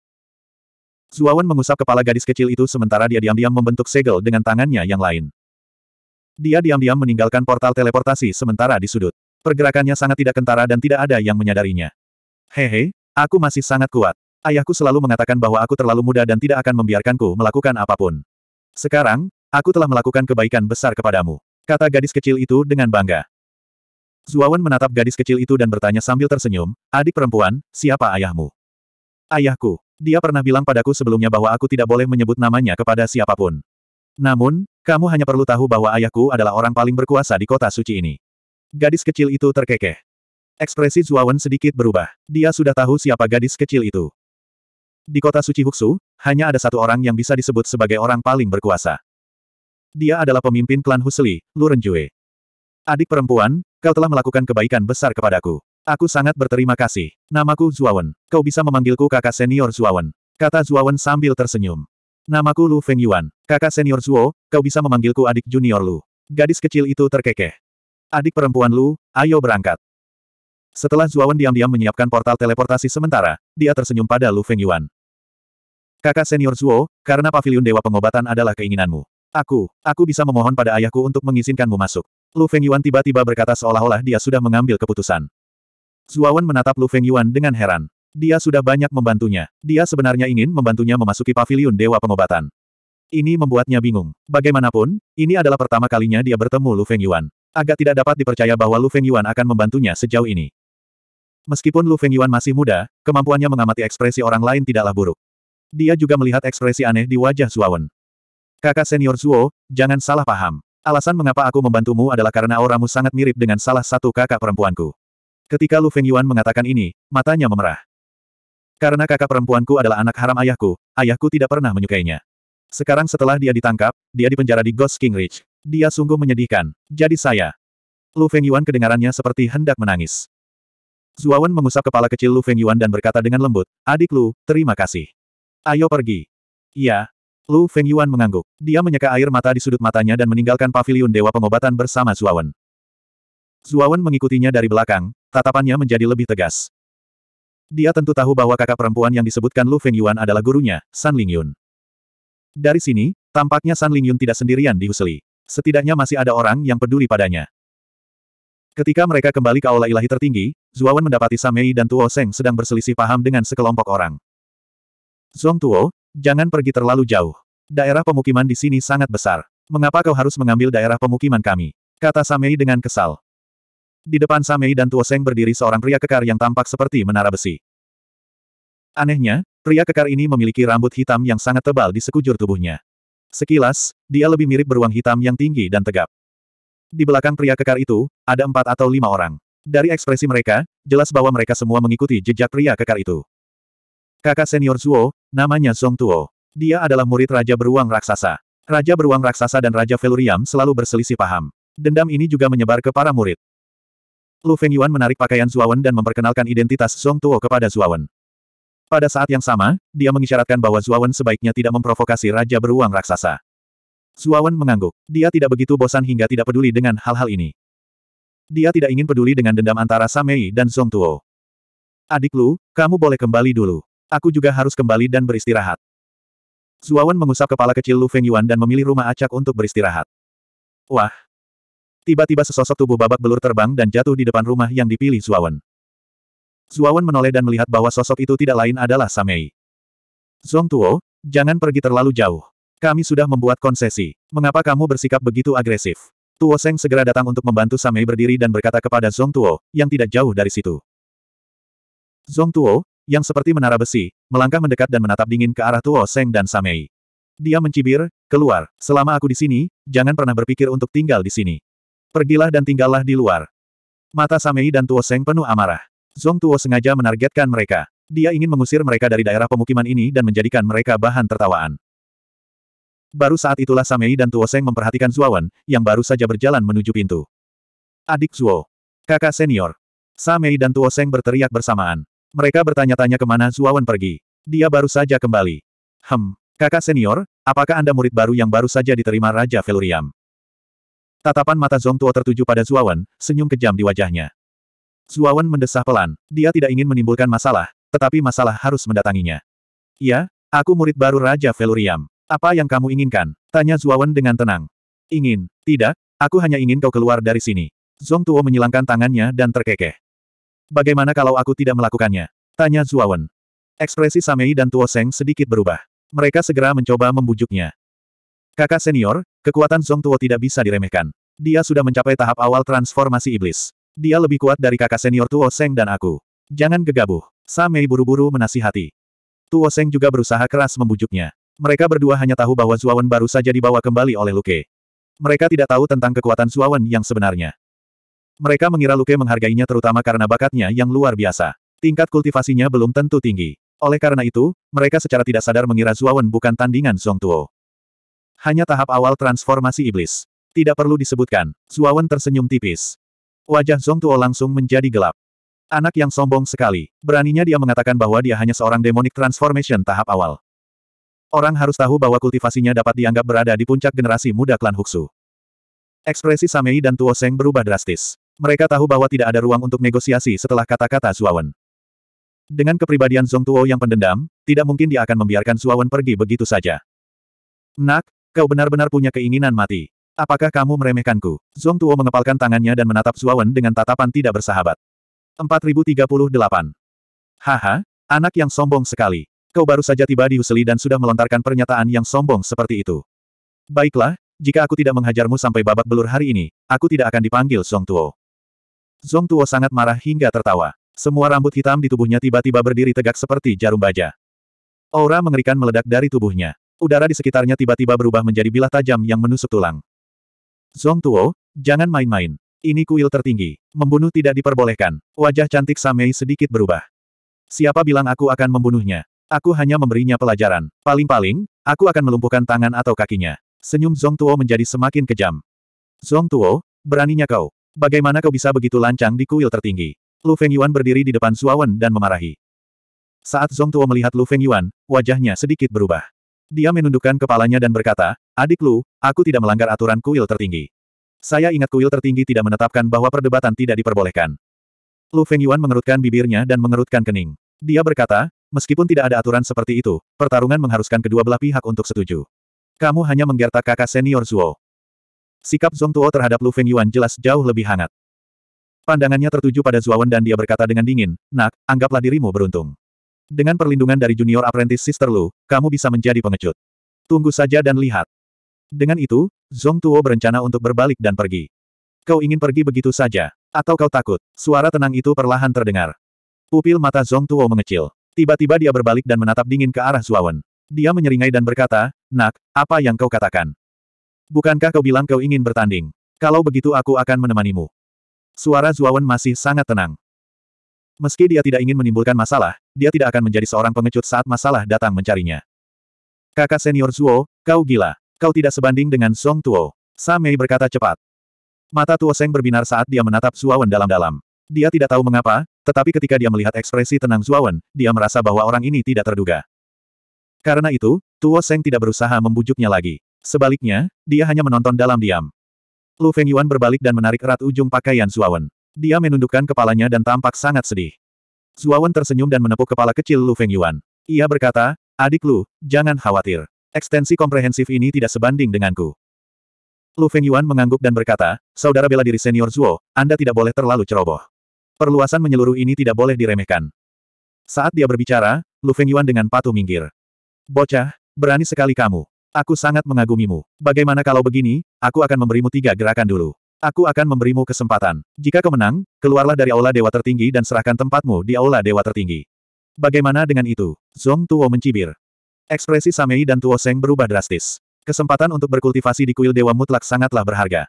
Zuawan mengusap kepala gadis kecil itu sementara dia diam-diam membentuk segel dengan tangannya yang lain. Dia diam-diam meninggalkan portal teleportasi sementara di sudut. Pergerakannya sangat tidak kentara dan tidak ada yang menyadarinya. Hehe, aku masih sangat kuat. Ayahku selalu mengatakan bahwa aku terlalu muda dan tidak akan membiarkanku melakukan apapun. Sekarang, aku telah melakukan kebaikan besar kepadamu. Kata gadis kecil itu dengan bangga. Zuawan menatap gadis kecil itu dan bertanya sambil tersenyum, adik perempuan, siapa ayahmu? Ayahku. Dia pernah bilang padaku sebelumnya bahwa aku tidak boleh menyebut namanya kepada siapapun. Namun, kamu hanya perlu tahu bahwa ayahku adalah orang paling berkuasa di kota suci ini. Gadis kecil itu terkekeh. Ekspresi Zuawan sedikit berubah. Dia sudah tahu siapa gadis kecil itu. Di kota suci Huksu, hanya ada satu orang yang bisa disebut sebagai orang paling berkuasa. Dia adalah pemimpin klan Husli, Renjue. Adik perempuan, Kau telah melakukan kebaikan besar kepadaku. Aku sangat berterima kasih. Namaku Zuawan. Kau bisa memanggilku kakak senior Zuawan. Kata Zuawan sambil tersenyum. Namaku Lu Feng Yuan. Kakak senior Zuo, kau bisa memanggilku adik junior Lu. Gadis kecil itu terkekeh. Adik perempuan Lu, ayo berangkat. Setelah Zuawan diam-diam menyiapkan portal teleportasi sementara, dia tersenyum pada Lu Feng Yuan. Kakak senior Zuo, karena pavilion Dewa Pengobatan adalah keinginanmu. Aku, aku bisa memohon pada ayahku untuk mengizinkanmu masuk. Lu Yuan tiba-tiba berkata seolah-olah dia sudah mengambil keputusan. Zuawan menatap Lu Yuan dengan heran. Dia sudah banyak membantunya. Dia sebenarnya ingin membantunya memasuki pavilion Dewa Pengobatan. Ini membuatnya bingung. Bagaimanapun, ini adalah pertama kalinya dia bertemu Lu Yuan. Agak tidak dapat dipercaya bahwa Lu Yuan akan membantunya sejauh ini. Meskipun Lu Yuan masih muda, kemampuannya mengamati ekspresi orang lain tidaklah buruk. Dia juga melihat ekspresi aneh di wajah Zuawan. Kakak senior Zuo, jangan salah paham. Alasan mengapa aku membantumu adalah karena auramu sangat mirip dengan salah satu kakak perempuanku. Ketika Lu Feng Yuan mengatakan ini, matanya memerah. Karena kakak perempuanku adalah anak haram ayahku, ayahku tidak pernah menyukainya. Sekarang setelah dia ditangkap, dia dipenjara di Ghost King Ridge. Dia sungguh menyedihkan. Jadi saya. Lu Feng Yuan kedengarannya seperti hendak menangis. Zuawan mengusap kepala kecil Lu Feng Yuan dan berkata dengan lembut, Adik Lu, terima kasih. Ayo pergi. Iya, Lu Feng Yuan mengangguk. Dia menyeka air mata di sudut matanya dan meninggalkan paviliun Dewa Pengobatan bersama Zuawan. Zuawan mengikutinya dari belakang, tatapannya menjadi lebih tegas. Dia tentu tahu bahwa kakak perempuan yang disebutkan Lu Feng Yuan adalah gurunya, San Ling Yun. Dari sini, tampaknya San Ling Yun tidak sendirian di Huseli. Setidaknya masih ada orang yang peduli padanya. Ketika mereka kembali ke aula ilahi tertinggi, Zuawan mendapati Samei dan Tuo Seng sedang berselisih paham dengan sekelompok orang. Zong Tuo, Jangan pergi terlalu jauh. Daerah pemukiman di sini sangat besar. Mengapa kau harus mengambil daerah pemukiman kami? Kata Samei dengan kesal. Di depan Samei dan Tuoseng berdiri seorang pria kekar yang tampak seperti menara besi. Anehnya, pria kekar ini memiliki rambut hitam yang sangat tebal di sekujur tubuhnya. Sekilas, dia lebih mirip beruang hitam yang tinggi dan tegap. Di belakang pria kekar itu, ada empat atau lima orang. Dari ekspresi mereka, jelas bahwa mereka semua mengikuti jejak pria kekar itu. Kakak senior Zuo, namanya Song Tuo. Dia adalah murid Raja Beruang Raksasa. Raja Beruang Raksasa dan Raja Veluriam selalu berselisih paham. Dendam ini juga menyebar ke para murid. Lu Yuan menarik pakaian Zuawan dan memperkenalkan identitas Song Tuo kepada Zuawan. Pada saat yang sama, dia mengisyaratkan bahwa Zuawan sebaiknya tidak memprovokasi Raja Beruang Raksasa. Zuawan mengangguk. Dia tidak begitu bosan hingga tidak peduli dengan hal-hal ini. Dia tidak ingin peduli dengan dendam antara Samei dan Song Tuo. Adik Lu, kamu boleh kembali dulu. Aku juga harus kembali dan beristirahat. Zuawan mengusap kepala kecil Lu Feng Yuan dan memilih rumah acak untuk beristirahat. Wah! Tiba-tiba sesosok tubuh babak belur terbang dan jatuh di depan rumah yang dipilih Zuawan. Zuawan menoleh dan melihat bahwa sosok itu tidak lain adalah Samei. Zong Tuo, jangan pergi terlalu jauh. Kami sudah membuat konsesi. Mengapa kamu bersikap begitu agresif? Tuo Seng segera datang untuk membantu Samei berdiri dan berkata kepada Zong Tuo, yang tidak jauh dari situ. Zong Tuo, yang seperti menara besi, melangkah mendekat dan menatap dingin ke arah Tuo Seng dan Samei. Dia mencibir, keluar, selama aku di sini, jangan pernah berpikir untuk tinggal di sini. Pergilah dan tinggallah di luar. Mata Samei dan Tuo Seng penuh amarah. Zong Tuo sengaja menargetkan mereka. Dia ingin mengusir mereka dari daerah pemukiman ini dan menjadikan mereka bahan tertawaan. Baru saat itulah Samei dan Tuo Seng memperhatikan Zuawan, yang baru saja berjalan menuju pintu. Adik Zuo. Kakak senior. Samei dan Tuo Seng berteriak bersamaan. Mereka bertanya-tanya kemana Zuawan pergi. Dia baru saja kembali. Hem, kakak senior, apakah Anda murid baru yang baru saja diterima Raja Veluriam? Tatapan mata Zong Tuo tertuju pada Zuawan, senyum kejam di wajahnya. Zuawan mendesah pelan. Dia tidak ingin menimbulkan masalah, tetapi masalah harus mendatanginya. Ya, aku murid baru Raja Veluriam. Apa yang kamu inginkan? Tanya Zuawan dengan tenang. Ingin, tidak, aku hanya ingin kau keluar dari sini. Zong Tuo menyilangkan tangannya dan terkekeh. Bagaimana kalau aku tidak melakukannya? Tanya Zuawan. Ekspresi Samei dan Tuo Seng sedikit berubah. Mereka segera mencoba membujuknya. Kakak senior, kekuatan Zong Tuo tidak bisa diremehkan. Dia sudah mencapai tahap awal transformasi iblis. Dia lebih kuat dari kakak senior Tuo Seng dan aku. Jangan gegabah. Samei buru-buru menasihati. Tuo Seng juga berusaha keras membujuknya. Mereka berdua hanya tahu bahwa Zuawan baru saja dibawa kembali oleh Luke. Mereka tidak tahu tentang kekuatan Zuawan yang sebenarnya. Mereka mengira Luke menghargainya terutama karena bakatnya yang luar biasa. Tingkat kultivasinya belum tentu tinggi. Oleh karena itu, mereka secara tidak sadar mengira Zuawan bukan tandingan Song Tuo. Hanya tahap awal transformasi iblis. Tidak perlu disebutkan, Zuawan tersenyum tipis. Wajah Song Tuo langsung menjadi gelap. Anak yang sombong sekali. Beraninya dia mengatakan bahwa dia hanya seorang demonic transformation tahap awal. Orang harus tahu bahwa kultivasinya dapat dianggap berada di puncak generasi muda klan Huxu. Ekspresi Samei dan Tuo Seng berubah drastis. Mereka tahu bahwa tidak ada ruang untuk negosiasi setelah kata-kata Suawan. Dengan kepribadian Zong Tuo yang pendendam, tidak mungkin dia akan membiarkan Suawan pergi begitu saja. Nak, kau benar-benar punya keinginan mati. Apakah kamu meremehkanku? Zong Tuo mengepalkan tangannya dan menatap Suawan dengan tatapan tidak bersahabat. 4038. Haha, anak yang sombong sekali. Kau baru saja tiba di Huseli dan sudah melontarkan pernyataan yang sombong seperti itu. Baiklah, jika aku tidak menghajarmu sampai babak belur hari ini, aku tidak akan dipanggil Song Tuo. Zong Tuo sangat marah hingga tertawa. Semua rambut hitam di tubuhnya tiba-tiba berdiri tegak seperti jarum baja. Aura mengerikan meledak dari tubuhnya. Udara di sekitarnya tiba-tiba berubah menjadi bilah tajam yang menusuk tulang. Zong Tuo, jangan main-main. Ini kuil tertinggi. Membunuh tidak diperbolehkan. Wajah cantik Samei sedikit berubah. Siapa bilang aku akan membunuhnya? Aku hanya memberinya pelajaran. Paling-paling, aku akan melumpuhkan tangan atau kakinya. Senyum Zong Tuo menjadi semakin kejam. Zong Tuo, beraninya kau. Bagaimana kau bisa begitu lancang di kuil tertinggi? Lu Yuan berdiri di depan Suawan dan memarahi. Saat Zong Tuo melihat Lu Yuan, wajahnya sedikit berubah. Dia menundukkan kepalanya dan berkata, Adik Lu, aku tidak melanggar aturan kuil tertinggi. Saya ingat kuil tertinggi tidak menetapkan bahwa perdebatan tidak diperbolehkan. Lu Yuan mengerutkan bibirnya dan mengerutkan kening. Dia berkata, meskipun tidak ada aturan seperti itu, pertarungan mengharuskan kedua belah pihak untuk setuju. Kamu hanya menggertak kakak senior Zuo. Sikap Zhong Tuo terhadap Lu Feng Yuan jelas jauh lebih hangat. Pandangannya tertuju pada Zuawan dan dia berkata dengan dingin, Nak, anggaplah dirimu beruntung. Dengan perlindungan dari junior apprentice sister Lu, kamu bisa menjadi pengecut. Tunggu saja dan lihat. Dengan itu, Zhong Tuo berencana untuk berbalik dan pergi. Kau ingin pergi begitu saja? Atau kau takut? Suara tenang itu perlahan terdengar. Pupil mata Zhong Tuo mengecil. Tiba-tiba dia berbalik dan menatap dingin ke arah Zuawan. Dia menyeringai dan berkata, Nak, apa yang kau katakan? Bukankah kau bilang kau ingin bertanding? Kalau begitu aku akan menemanimu. Suara Zuawan masih sangat tenang. Meski dia tidak ingin menimbulkan masalah, dia tidak akan menjadi seorang pengecut saat masalah datang mencarinya. Kakak senior Zuo, kau gila. Kau tidak sebanding dengan Song Tuo. Samei berkata cepat. Mata Tuo Seng berbinar saat dia menatap Zuawan dalam-dalam. Dia tidak tahu mengapa, tetapi ketika dia melihat ekspresi tenang Zuawan, dia merasa bahwa orang ini tidak terduga. Karena itu, Tuo Seng tidak berusaha membujuknya lagi. Sebaliknya, dia hanya menonton dalam diam. Lu Feng Yuan berbalik dan menarik erat ujung pakaian Zuawan. Dia menundukkan kepalanya dan tampak sangat sedih. Zuawan tersenyum dan menepuk kepala kecil Lu Feng Yuan. Ia berkata, adik Lu, jangan khawatir. Ekstensi komprehensif ini tidak sebanding denganku. Lu Feng Yuan mengangguk dan berkata, Saudara bela diri senior Zuo, Anda tidak boleh terlalu ceroboh. Perluasan menyeluruh ini tidak boleh diremehkan. Saat dia berbicara, Lu Feng Yuan dengan patuh minggir. Bocah, berani sekali kamu. Aku sangat mengagumimu. Bagaimana kalau begini, aku akan memberimu tiga gerakan dulu. Aku akan memberimu kesempatan. Jika kau menang, keluarlah dari Aula Dewa Tertinggi dan serahkan tempatmu di Aula Dewa Tertinggi. Bagaimana dengan itu? Zong Tuo mencibir. Ekspresi Samei dan Tuo Seng berubah drastis. Kesempatan untuk berkultivasi di kuil Dewa Mutlak sangatlah berharga.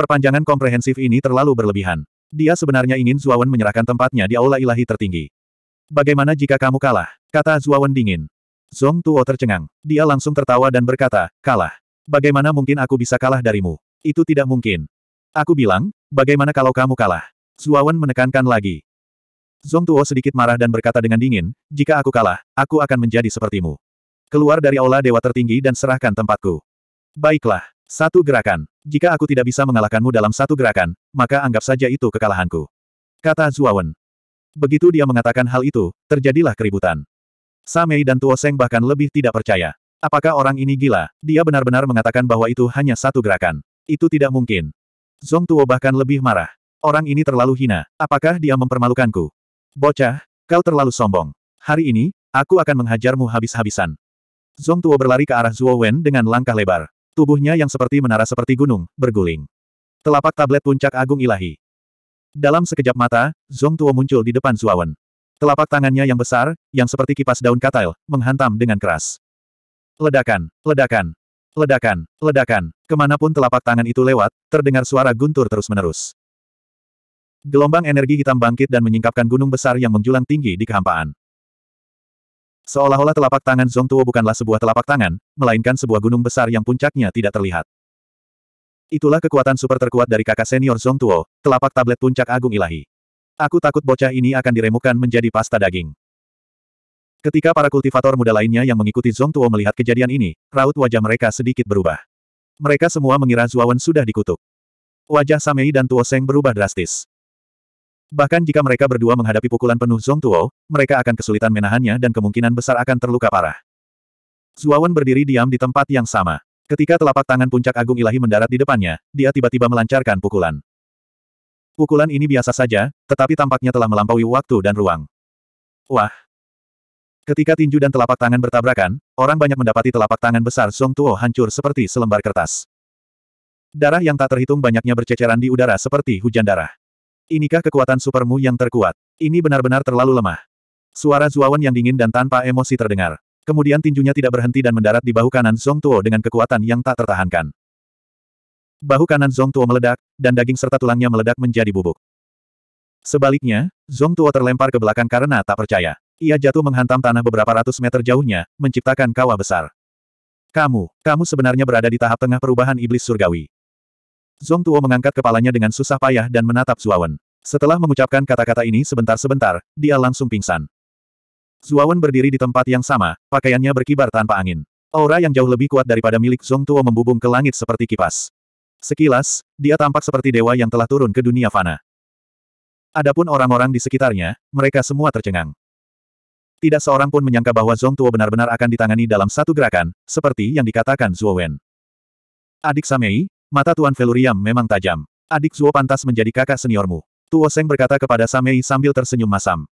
Perpanjangan komprehensif ini terlalu berlebihan. Dia sebenarnya ingin Zuawan menyerahkan tempatnya di Aula Ilahi Tertinggi. Bagaimana jika kamu kalah? Kata Zuawan dingin. Zong Tuo tercengang. Dia langsung tertawa dan berkata, kalah. Bagaimana mungkin aku bisa kalah darimu? Itu tidak mungkin. Aku bilang, bagaimana kalau kamu kalah? Zuawan menekankan lagi. Zong Tuo sedikit marah dan berkata dengan dingin, jika aku kalah, aku akan menjadi sepertimu. Keluar dari aula dewa tertinggi dan serahkan tempatku. Baiklah, satu gerakan. Jika aku tidak bisa mengalahkanmu dalam satu gerakan, maka anggap saja itu kekalahanku. Kata Zuawan. Begitu dia mengatakan hal itu, terjadilah keributan. Samei dan Tuo Seng bahkan lebih tidak percaya. Apakah orang ini gila? Dia benar-benar mengatakan bahwa itu hanya satu gerakan. Itu tidak mungkin. Zong Tuo bahkan lebih marah. Orang ini terlalu hina. Apakah dia mempermalukanku? Bocah, kau terlalu sombong. Hari ini, aku akan menghajarmu habis-habisan. Zong Tuo berlari ke arah Zuo Wen dengan langkah lebar. Tubuhnya yang seperti menara seperti gunung, berguling. Telapak tablet puncak agung ilahi. Dalam sekejap mata, Zong Tuo muncul di depan Zuawan. Telapak tangannya yang besar, yang seperti kipas daun katil, menghantam dengan keras. Ledakan, ledakan, ledakan, ledakan, kemanapun telapak tangan itu lewat, terdengar suara guntur terus-menerus. Gelombang energi hitam bangkit dan menyingkapkan gunung besar yang menjulang tinggi di kehampaan. Seolah-olah telapak tangan Zong Tuo bukanlah sebuah telapak tangan, melainkan sebuah gunung besar yang puncaknya tidak terlihat. Itulah kekuatan super terkuat dari kakak senior Zong Tuo, telapak tablet puncak agung ilahi. Aku takut bocah ini akan diremukan menjadi pasta daging. Ketika para kultivator muda lainnya yang mengikuti Zong Tuo melihat kejadian ini, raut wajah mereka sedikit berubah. Mereka semua mengira Zuawan sudah dikutuk. Wajah Samei dan Tuo Seng berubah drastis. Bahkan jika mereka berdua menghadapi pukulan penuh Zong Tuo, mereka akan kesulitan menahannya dan kemungkinan besar akan terluka parah. Zuawan berdiri diam di tempat yang sama. Ketika telapak tangan puncak Agung Ilahi mendarat di depannya, dia tiba-tiba melancarkan pukulan. Pukulan ini biasa saja, tetapi tampaknya telah melampaui waktu dan ruang. Wah! Ketika tinju dan telapak tangan bertabrakan, orang banyak mendapati telapak tangan besar Song Tuo hancur seperti selembar kertas. Darah yang tak terhitung banyaknya berceceran di udara seperti hujan darah. Inikah kekuatan supermu yang terkuat? Ini benar-benar terlalu lemah. Suara Zuawan yang dingin dan tanpa emosi terdengar. Kemudian tinjunya tidak berhenti dan mendarat di bahu kanan Song Tuo dengan kekuatan yang tak tertahankan. Bahu kanan Zong Tuo meledak, dan daging serta tulangnya meledak menjadi bubuk. Sebaliknya, Zong Tuo terlempar ke belakang karena tak percaya. Ia jatuh menghantam tanah beberapa ratus meter jauhnya, menciptakan kawah besar. Kamu, kamu sebenarnya berada di tahap tengah perubahan iblis surgawi. Zong Tuo mengangkat kepalanya dengan susah payah dan menatap Zuawan. Setelah mengucapkan kata-kata ini sebentar-sebentar, dia langsung pingsan. Zuawan berdiri di tempat yang sama, pakaiannya berkibar tanpa angin. Aura yang jauh lebih kuat daripada milik Zong Tuo membubung ke langit seperti kipas. Sekilas, dia tampak seperti dewa yang telah turun ke dunia fana. Adapun orang-orang di sekitarnya, mereka semua tercengang. Tidak seorang pun menyangka bahwa Zong Tuo benar-benar akan ditangani dalam satu gerakan, seperti yang dikatakan Zuo Wen. Adik Samei, mata Tuan Veluriam memang tajam. Adik Zuo pantas menjadi kakak seniormu. Tuo Seng berkata kepada Samei sambil tersenyum masam.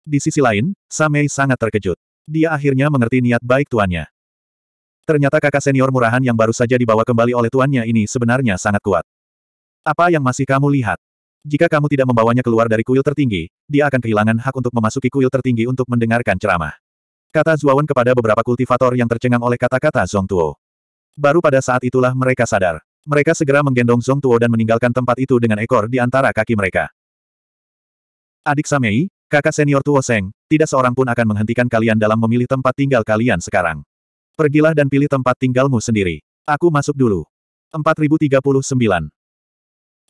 Di sisi lain, Samei sangat terkejut. Dia akhirnya mengerti niat baik tuannya. Ternyata kakak senior murahan yang baru saja dibawa kembali oleh tuannya ini sebenarnya sangat kuat. Apa yang masih kamu lihat? Jika kamu tidak membawanya keluar dari kuil tertinggi, dia akan kehilangan hak untuk memasuki kuil tertinggi untuk mendengarkan ceramah. Kata Zuawan kepada beberapa kultivator yang tercengang oleh kata-kata Zong Tuo. Baru pada saat itulah mereka sadar. Mereka segera menggendong Zong Tuo dan meninggalkan tempat itu dengan ekor di antara kaki mereka. Adik Samei, kakak senior Tuo Seng, tidak seorang pun akan menghentikan kalian dalam memilih tempat tinggal kalian sekarang. Pergilah dan pilih tempat tinggalmu sendiri. Aku masuk dulu. 4039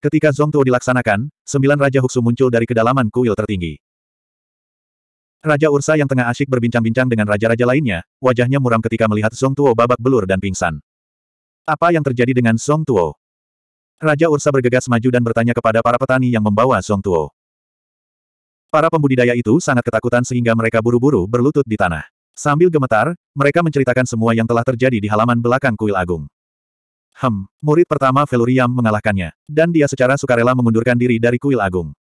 Ketika Zongtuo dilaksanakan, sembilan Raja Huksu muncul dari kedalaman kuil tertinggi. Raja Ursa yang tengah asyik berbincang-bincang dengan raja-raja lainnya, wajahnya muram ketika melihat Zongtuo babak belur dan pingsan. Apa yang terjadi dengan Zongtuo? Raja Ursa bergegas maju dan bertanya kepada para petani yang membawa Zongtuo. Para pembudidaya itu sangat ketakutan sehingga mereka buru-buru berlutut di tanah. Sambil gemetar, mereka menceritakan semua yang telah terjadi di halaman belakang kuil agung. Hem, murid pertama Veluriam mengalahkannya, dan dia secara sukarela mengundurkan diri dari kuil agung.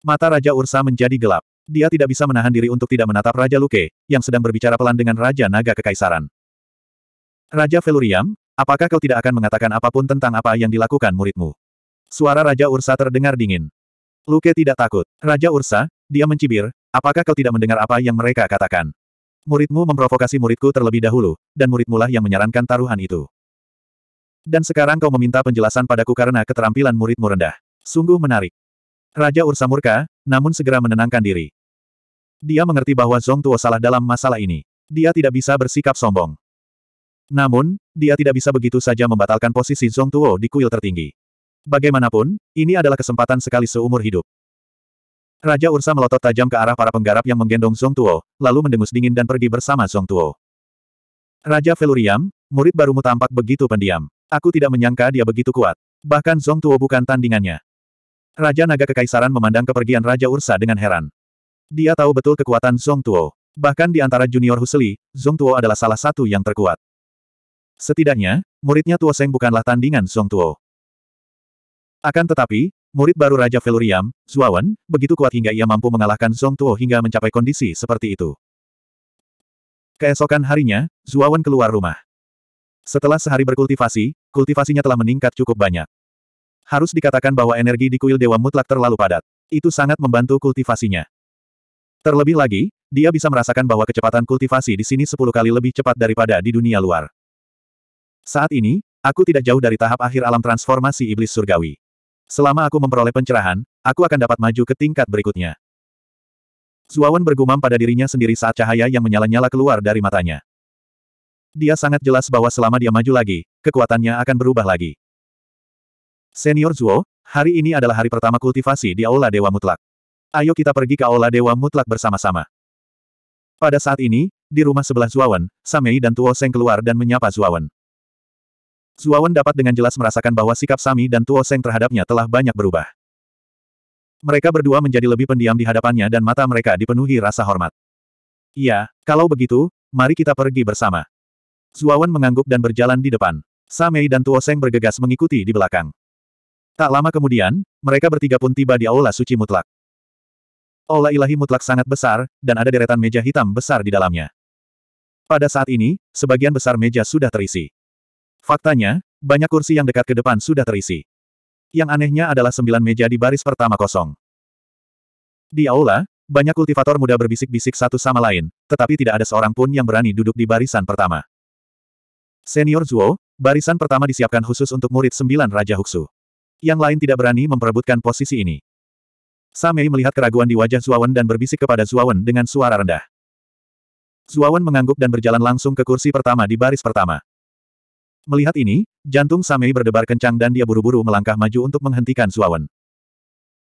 Mata Raja Ursa menjadi gelap. Dia tidak bisa menahan diri untuk tidak menatap Raja Luke, yang sedang berbicara pelan dengan Raja Naga Kekaisaran. Raja Veluriam, apakah kau tidak akan mengatakan apapun tentang apa yang dilakukan muridmu? Suara Raja Ursa terdengar dingin. Luke tidak takut. Raja Ursa, dia mencibir, apakah kau tidak mendengar apa yang mereka katakan? Muridmu memprovokasi muridku terlebih dahulu, dan muridmulah yang menyarankan taruhan itu. Dan sekarang kau meminta penjelasan padaku karena keterampilan muridmu rendah. Sungguh menarik. Raja Ursa murka, namun segera menenangkan diri. Dia mengerti bahwa Zong Tuo salah dalam masalah ini. Dia tidak bisa bersikap sombong. Namun, dia tidak bisa begitu saja membatalkan posisi Zong Tuo di kuil tertinggi. Bagaimanapun, ini adalah kesempatan sekali seumur hidup. Raja Ursa melotot tajam ke arah para penggarap yang menggendong Song Tuo, lalu mendengus dingin dan pergi bersama Song Tuo. Raja Veluriam, murid barumu tampak begitu pendiam. Aku tidak menyangka dia begitu kuat. Bahkan Song Tuo bukan tandingannya. Raja Naga Kekaisaran memandang kepergian Raja Ursa dengan heran. Dia tahu betul kekuatan Song Tuo. Bahkan di antara junior Husli, Song Tuo adalah salah satu yang terkuat. Setidaknya, muridnya Tuo Seng bukanlah tandingan Song Tuo. Akan tetapi, Murid baru Raja Veluriam, Zuawan, begitu kuat hingga ia mampu mengalahkan Zong Tuo hingga mencapai kondisi seperti itu. Keesokan harinya, Zuawan keluar rumah. Setelah sehari berkultivasi, kultivasinya telah meningkat cukup banyak. Harus dikatakan bahwa energi di kuil dewa mutlak terlalu padat. Itu sangat membantu kultivasinya. Terlebih lagi, dia bisa merasakan bahwa kecepatan kultivasi di sini 10 kali lebih cepat daripada di dunia luar. Saat ini, aku tidak jauh dari tahap akhir alam transformasi iblis surgawi. Selama aku memperoleh pencerahan, aku akan dapat maju ke tingkat berikutnya. Zuawan bergumam pada dirinya sendiri saat cahaya yang menyala-nyala keluar dari matanya. Dia sangat jelas bahwa selama dia maju lagi, kekuatannya akan berubah lagi. Senior Zuo, hari ini adalah hari pertama kultivasi di Aula Dewa Mutlak. Ayo kita pergi ke Aula Dewa Mutlak bersama-sama. Pada saat ini, di rumah sebelah Zuawan, Samei dan Tuo Seng keluar dan menyapa Zuawan. Zuawan dapat dengan jelas merasakan bahwa sikap Sami dan Tuo Seng terhadapnya telah banyak berubah. Mereka berdua menjadi lebih pendiam di hadapannya dan mata mereka dipenuhi rasa hormat. Iya, kalau begitu, mari kita pergi bersama. Zuawan mengangguk dan berjalan di depan. Samei dan Tuo Seng bergegas mengikuti di belakang. Tak lama kemudian, mereka bertiga pun tiba di Aula Suci Mutlak. Aula ilahi mutlak sangat besar, dan ada deretan meja hitam besar di dalamnya. Pada saat ini, sebagian besar meja sudah terisi. Faktanya, banyak kursi yang dekat ke depan sudah terisi. Yang anehnya adalah sembilan meja di baris pertama kosong. Di aula, banyak kultivator muda berbisik-bisik satu sama lain, tetapi tidak ada seorang pun yang berani duduk di barisan pertama. Senior Zuo, barisan pertama disiapkan khusus untuk murid sembilan Raja Huksu. Yang lain tidak berani memperebutkan posisi ini. Samei melihat keraguan di wajah Zuawan dan berbisik kepada Zuawan dengan suara rendah. Zuawan mengangguk dan berjalan langsung ke kursi pertama di baris pertama. Melihat ini, jantung Samei berdebar kencang dan dia buru-buru melangkah maju untuk menghentikan Zuawan.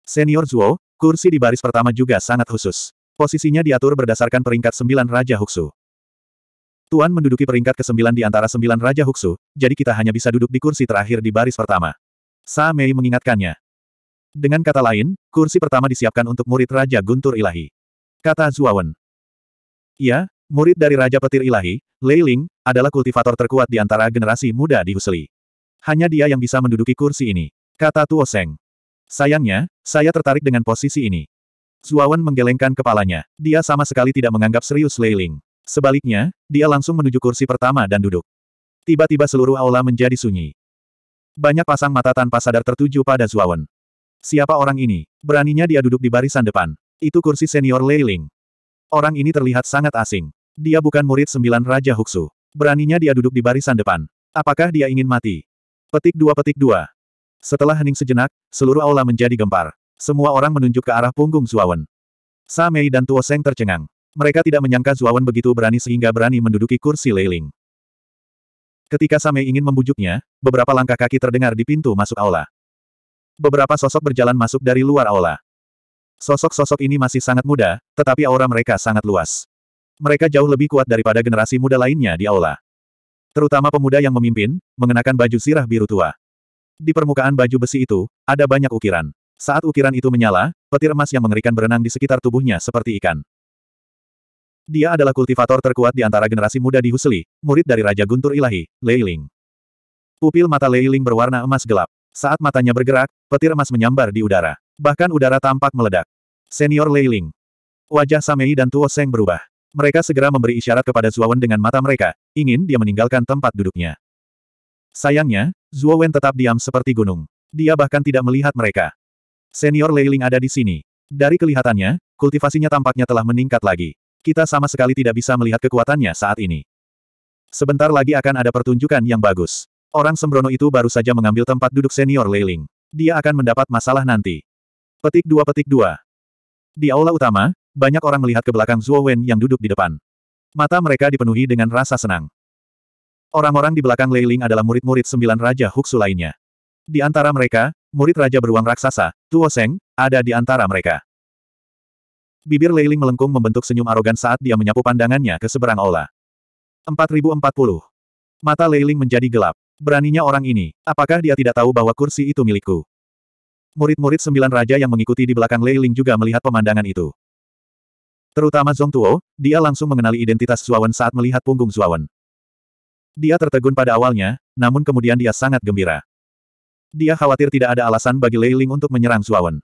Senior Zuo, kursi di baris pertama juga sangat khusus. Posisinya diatur berdasarkan peringkat sembilan Raja Huksu. Tuan menduduki peringkat ke-9 di antara sembilan Raja Huksu, jadi kita hanya bisa duduk di kursi terakhir di baris pertama. Mei mengingatkannya. Dengan kata lain, kursi pertama disiapkan untuk murid Raja Guntur Ilahi. Kata Zuawan. Iya, Murid dari Raja Petir Ilahi, Lei Ling, adalah kultivator terkuat di antara generasi muda di Husli. Hanya dia yang bisa menduduki kursi ini, kata Tuo Seng. Sayangnya, saya tertarik dengan posisi ini. Zuawan menggelengkan kepalanya. Dia sama sekali tidak menganggap serius Lei Ling. Sebaliknya, dia langsung menuju kursi pertama dan duduk. Tiba-tiba seluruh aula menjadi sunyi. Banyak pasang mata tanpa sadar tertuju pada Zuawan. Siapa orang ini? Beraninya dia duduk di barisan depan. Itu kursi senior Lei Ling. Orang ini terlihat sangat asing. Dia bukan murid sembilan Raja Huksu. Beraninya dia duduk di barisan depan. Apakah dia ingin mati? Petik dua petik dua. Setelah hening sejenak, seluruh aula menjadi gempar. Semua orang menunjuk ke arah punggung Zuawan. Samei dan Tuo Seng tercengang. Mereka tidak menyangka Zuawan begitu berani sehingga berani menduduki kursi Leiling. Ketika Samei ingin membujuknya, beberapa langkah kaki terdengar di pintu masuk aula. Beberapa sosok berjalan masuk dari luar aula. Sosok-sosok ini masih sangat muda, tetapi aura mereka sangat luas. Mereka jauh lebih kuat daripada generasi muda lainnya di aula. Terutama pemuda yang memimpin, mengenakan baju sirah biru tua. Di permukaan baju besi itu, ada banyak ukiran. Saat ukiran itu menyala, petir emas yang mengerikan berenang di sekitar tubuhnya seperti ikan. Dia adalah kultivator terkuat di antara generasi muda di Husli, murid dari Raja Guntur Ilahi, Leiling. Pupil mata Leiling berwarna emas gelap. Saat matanya bergerak, petir emas menyambar di udara. Bahkan udara tampak meledak. Senior Leiling. Wajah Samei dan Tuo Seng berubah. Mereka segera memberi isyarat kepada Wen dengan mata mereka, ingin dia meninggalkan tempat duduknya. Sayangnya, Wen tetap diam seperti gunung. Dia bahkan tidak melihat mereka. Senior Leiling ada di sini. Dari kelihatannya, kultivasinya tampaknya telah meningkat lagi. Kita sama sekali tidak bisa melihat kekuatannya saat ini. Sebentar lagi akan ada pertunjukan yang bagus. Orang sembrono itu baru saja mengambil tempat duduk senior Leiling. Dia akan mendapat masalah nanti. Petik dua petik dua. Di aula utama, banyak orang melihat ke belakang Zhuo Wen yang duduk di depan. Mata mereka dipenuhi dengan rasa senang. Orang-orang di belakang Lei Ling adalah murid-murid sembilan Raja Huxu lainnya. Di antara mereka, murid Raja Beruang Raksasa, Tuo Seng, ada di antara mereka. Bibir Lei Ling melengkung membentuk senyum arogan saat dia menyapu pandangannya ke seberang aula. 4040. Mata Lei Ling menjadi gelap. Beraninya orang ini, apakah dia tidak tahu bahwa kursi itu milikku? Murid-murid sembilan raja yang mengikuti di belakang Lei Ling juga melihat pemandangan itu. Terutama Zhong Tuo, dia langsung mengenali identitas Zuawan saat melihat punggung Zuawan. Dia tertegun pada awalnya, namun kemudian dia sangat gembira. Dia khawatir tidak ada alasan bagi Lei Ling untuk menyerang Zuawan.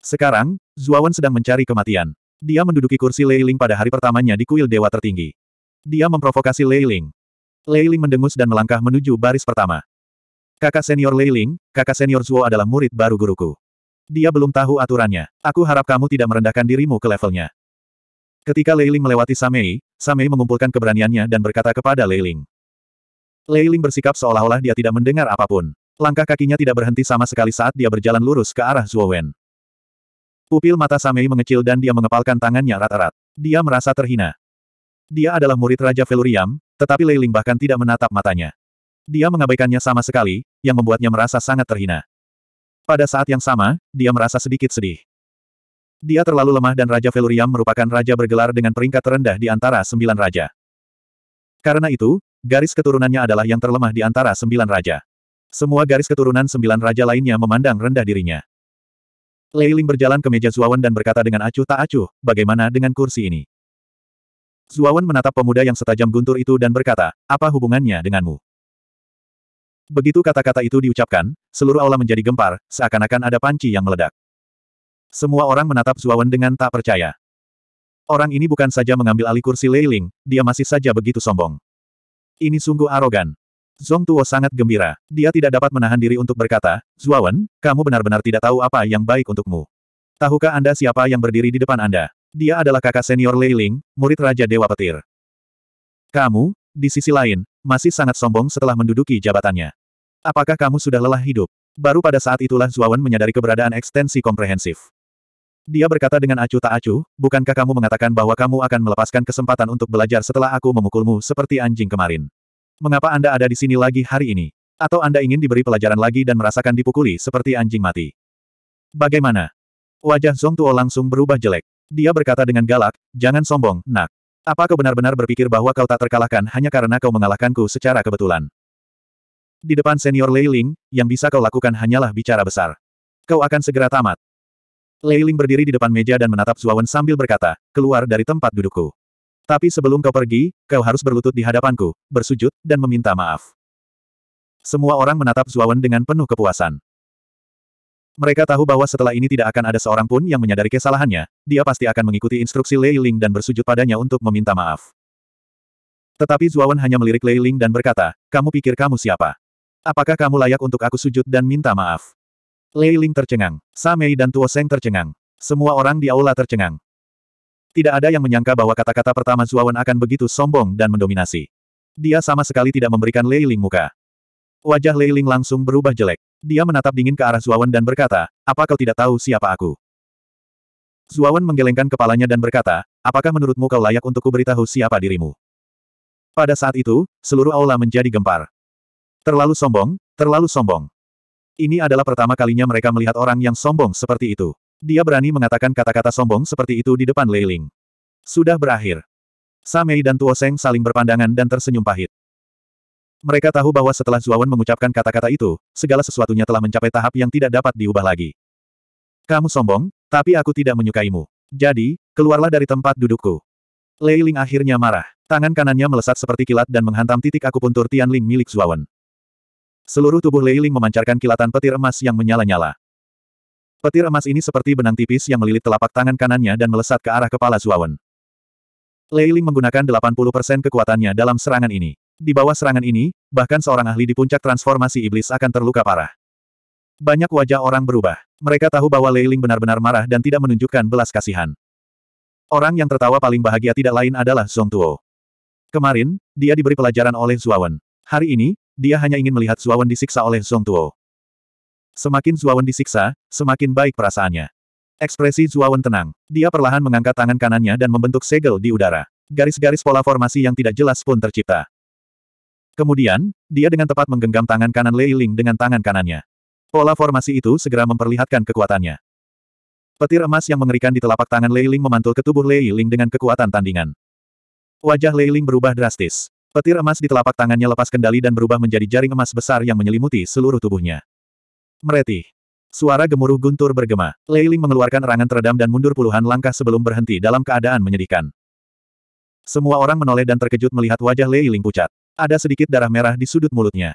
Sekarang, Zuawan sedang mencari kematian. Dia menduduki kursi Lei Ling pada hari pertamanya di kuil dewa tertinggi. Dia memprovokasi Lei Ling. Lei Ling mendengus dan melangkah menuju baris pertama. Kakak senior Lei Ling, kakak senior Zuo adalah murid baru guruku. Dia belum tahu aturannya. Aku harap kamu tidak merendahkan dirimu ke levelnya. Ketika Leiling melewati Samei, Samei mengumpulkan keberaniannya dan berkata kepada Leiling. Leiling bersikap seolah-olah dia tidak mendengar apapun. Langkah kakinya tidak berhenti sama sekali saat dia berjalan lurus ke arah Zuowen. Pupil mata Samei mengecil dan dia mengepalkan tangannya erat-erat. Dia merasa terhina. Dia adalah murid Raja Veluriam, tetapi Leiling bahkan tidak menatap matanya. Dia mengabaikannya sama sekali, yang membuatnya merasa sangat terhina. Pada saat yang sama, dia merasa sedikit sedih. Dia terlalu lemah dan Raja Veluriam merupakan raja bergelar dengan peringkat terendah di antara sembilan raja. Karena itu, garis keturunannya adalah yang terlemah di antara sembilan raja. Semua garis keturunan sembilan raja lainnya memandang rendah dirinya. Leiling berjalan ke meja Zuawan dan berkata dengan acuh tak acuh, bagaimana dengan kursi ini? Zuawan menatap pemuda yang setajam guntur itu dan berkata, apa hubungannya denganmu? Begitu kata-kata itu diucapkan, seluruh aula menjadi gempar, seakan-akan ada panci yang meledak. Semua orang menatap Zuawan dengan tak percaya. Orang ini bukan saja mengambil alih kursi Leiling, dia masih saja begitu sombong. Ini sungguh arogan. Zong Tuo sangat gembira. Dia tidak dapat menahan diri untuk berkata, Zuawan, kamu benar-benar tidak tahu apa yang baik untukmu. Tahukah Anda siapa yang berdiri di depan Anda? Dia adalah kakak senior Leiling, murid Raja Dewa Petir. Kamu, di sisi lain, masih sangat sombong setelah menduduki jabatannya. Apakah kamu sudah lelah hidup? Baru pada saat itulah Zuawan menyadari keberadaan ekstensi komprehensif. Dia berkata dengan acuh tak acuh, bukankah kamu mengatakan bahwa kamu akan melepaskan kesempatan untuk belajar setelah aku memukulmu seperti anjing kemarin? Mengapa Anda ada di sini lagi hari ini? Atau Anda ingin diberi pelajaran lagi dan merasakan dipukuli seperti anjing mati? Bagaimana? Wajah Zong Tuo langsung berubah jelek. Dia berkata dengan galak, jangan sombong, nak. Apa kau benar-benar berpikir bahwa kau tak terkalahkan hanya karena kau mengalahkanku secara kebetulan? Di depan senior Lei Ling, yang bisa kau lakukan hanyalah bicara besar. Kau akan segera tamat. Leiling berdiri di depan meja dan menatap Zuawan sambil berkata, keluar dari tempat dudukku. Tapi sebelum kau pergi, kau harus berlutut di hadapanku, bersujud, dan meminta maaf. Semua orang menatap Zuawan dengan penuh kepuasan. Mereka tahu bahwa setelah ini tidak akan ada seorang pun yang menyadari kesalahannya, dia pasti akan mengikuti instruksi Lei Ling dan bersujud padanya untuk meminta maaf. Tetapi Zuawan hanya melirik Lei Ling dan berkata, kamu pikir kamu siapa? Apakah kamu layak untuk aku sujud dan minta maaf? Lei Ling tercengang. Samei dan Tuo Seng tercengang. Semua orang di aula tercengang. Tidak ada yang menyangka bahwa kata-kata pertama Zuawan akan begitu sombong dan mendominasi. Dia sama sekali tidak memberikan Lei Ling muka. Wajah Lei Ling langsung berubah jelek. Dia menatap dingin ke arah Zuawan dan berkata, apa kau tidak tahu siapa aku? Zuawan menggelengkan kepalanya dan berkata, apakah menurutmu kau layak untuk kuberitahu siapa dirimu? Pada saat itu, seluruh aula menjadi gempar. Terlalu sombong, terlalu sombong. Ini adalah pertama kalinya mereka melihat orang yang sombong seperti itu. Dia berani mengatakan kata-kata sombong seperti itu di depan Leiling. Sudah berakhir. Samei dan Tuo Seng saling berpandangan dan tersenyum pahit. Mereka tahu bahwa setelah Zuawan mengucapkan kata-kata itu, segala sesuatunya telah mencapai tahap yang tidak dapat diubah lagi. Kamu sombong, tapi aku tidak menyukaimu. Jadi, keluarlah dari tempat dudukku. Lei Ling akhirnya marah. Tangan kanannya melesat seperti kilat dan menghantam titik akupuntur Tian Ling milik Zuawan. Seluruh tubuh Leiling memancarkan kilatan petir emas yang menyala-nyala. Petir emas ini seperti benang tipis yang melilit telapak tangan kanannya dan melesat ke arah kepala Zuawan. Leiling menggunakan 80% kekuatannya dalam serangan ini. Di bawah serangan ini, bahkan seorang ahli di puncak transformasi iblis akan terluka parah. Banyak wajah orang berubah. Mereka tahu bahwa Leiling benar-benar marah dan tidak menunjukkan belas kasihan. Orang yang tertawa paling bahagia tidak lain adalah Song Tuo. Kemarin, dia diberi pelajaran oleh Zuawan. Hari ini, dia hanya ingin melihat Zuawan disiksa oleh Song Tuo. Semakin Zuawan disiksa, semakin baik perasaannya. Ekspresi Zuawan tenang. Dia perlahan mengangkat tangan kanannya dan membentuk segel di udara. Garis-garis pola formasi yang tidak jelas pun tercipta. Kemudian, dia dengan tepat menggenggam tangan kanan Lei Ling dengan tangan kanannya. Pola formasi itu segera memperlihatkan kekuatannya. Petir emas yang mengerikan di telapak tangan Lei Ling memantul ke tubuh Lei Ling dengan kekuatan tandingan. Wajah Lei Ling berubah drastis. Petir emas di telapak tangannya lepas kendali dan berubah menjadi jaring emas besar yang menyelimuti seluruh tubuhnya. Meretih. Suara gemuruh guntur bergema. Leiling mengeluarkan erangan teredam dan mundur puluhan langkah sebelum berhenti dalam keadaan menyedihkan. Semua orang menoleh dan terkejut melihat wajah Leiling pucat. Ada sedikit darah merah di sudut mulutnya.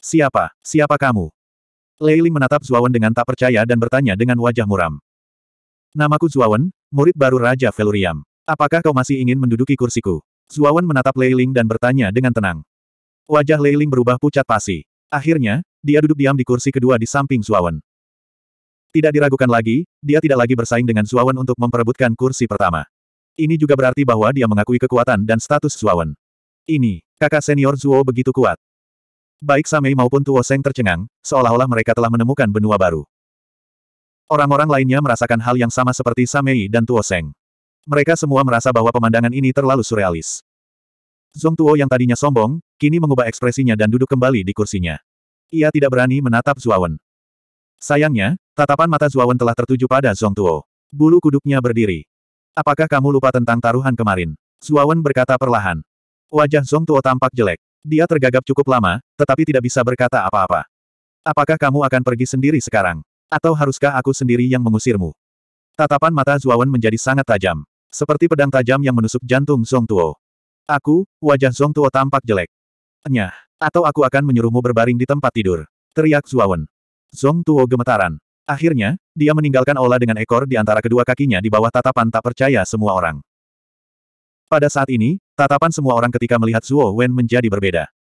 Siapa? Siapa kamu? Leiling menatap Zuawan dengan tak percaya dan bertanya dengan wajah muram. Namaku Zuawan, murid baru Raja Veluriam. Apakah kau masih ingin menduduki kursiku? Zuawan menatap Leiling dan bertanya dengan tenang. Wajah Leiling berubah pucat pasi. Akhirnya, dia duduk diam di kursi kedua di samping Zuawan. Tidak diragukan lagi, dia tidak lagi bersaing dengan Zuawan untuk memperebutkan kursi pertama. Ini juga berarti bahwa dia mengakui kekuatan dan status Zuawan. Ini, kakak senior Zuo begitu kuat. Baik Samei maupun Tuo Seng tercengang, seolah-olah mereka telah menemukan benua baru. Orang-orang lainnya merasakan hal yang sama seperti Samei dan Tuo Seng. Mereka semua merasa bahwa pemandangan ini terlalu surrealis. Zong Tuo yang tadinya sombong, kini mengubah ekspresinya dan duduk kembali di kursinya. Ia tidak berani menatap Zuawan. Sayangnya, tatapan mata Zuawan telah tertuju pada Zong Tuo. Bulu kuduknya berdiri. Apakah kamu lupa tentang taruhan kemarin? Zuawan berkata perlahan. Wajah Zong Tuo tampak jelek. Dia tergagap cukup lama, tetapi tidak bisa berkata apa-apa. Apakah kamu akan pergi sendiri sekarang? Atau haruskah aku sendiri yang mengusirmu? Tatapan mata Zuawan menjadi sangat tajam. Seperti pedang tajam yang menusuk jantung Song Tuo. Aku, wajah Song Tuo tampak jelek. Enyah. atau aku akan menyuruhmu berbaring di tempat tidur. Teriak Zuawan. Song Tuo gemetaran. Akhirnya, dia meninggalkan Ola dengan ekor di antara kedua kakinya di bawah tatapan tak percaya semua orang. Pada saat ini, tatapan semua orang ketika melihat Zuo Wen menjadi berbeda.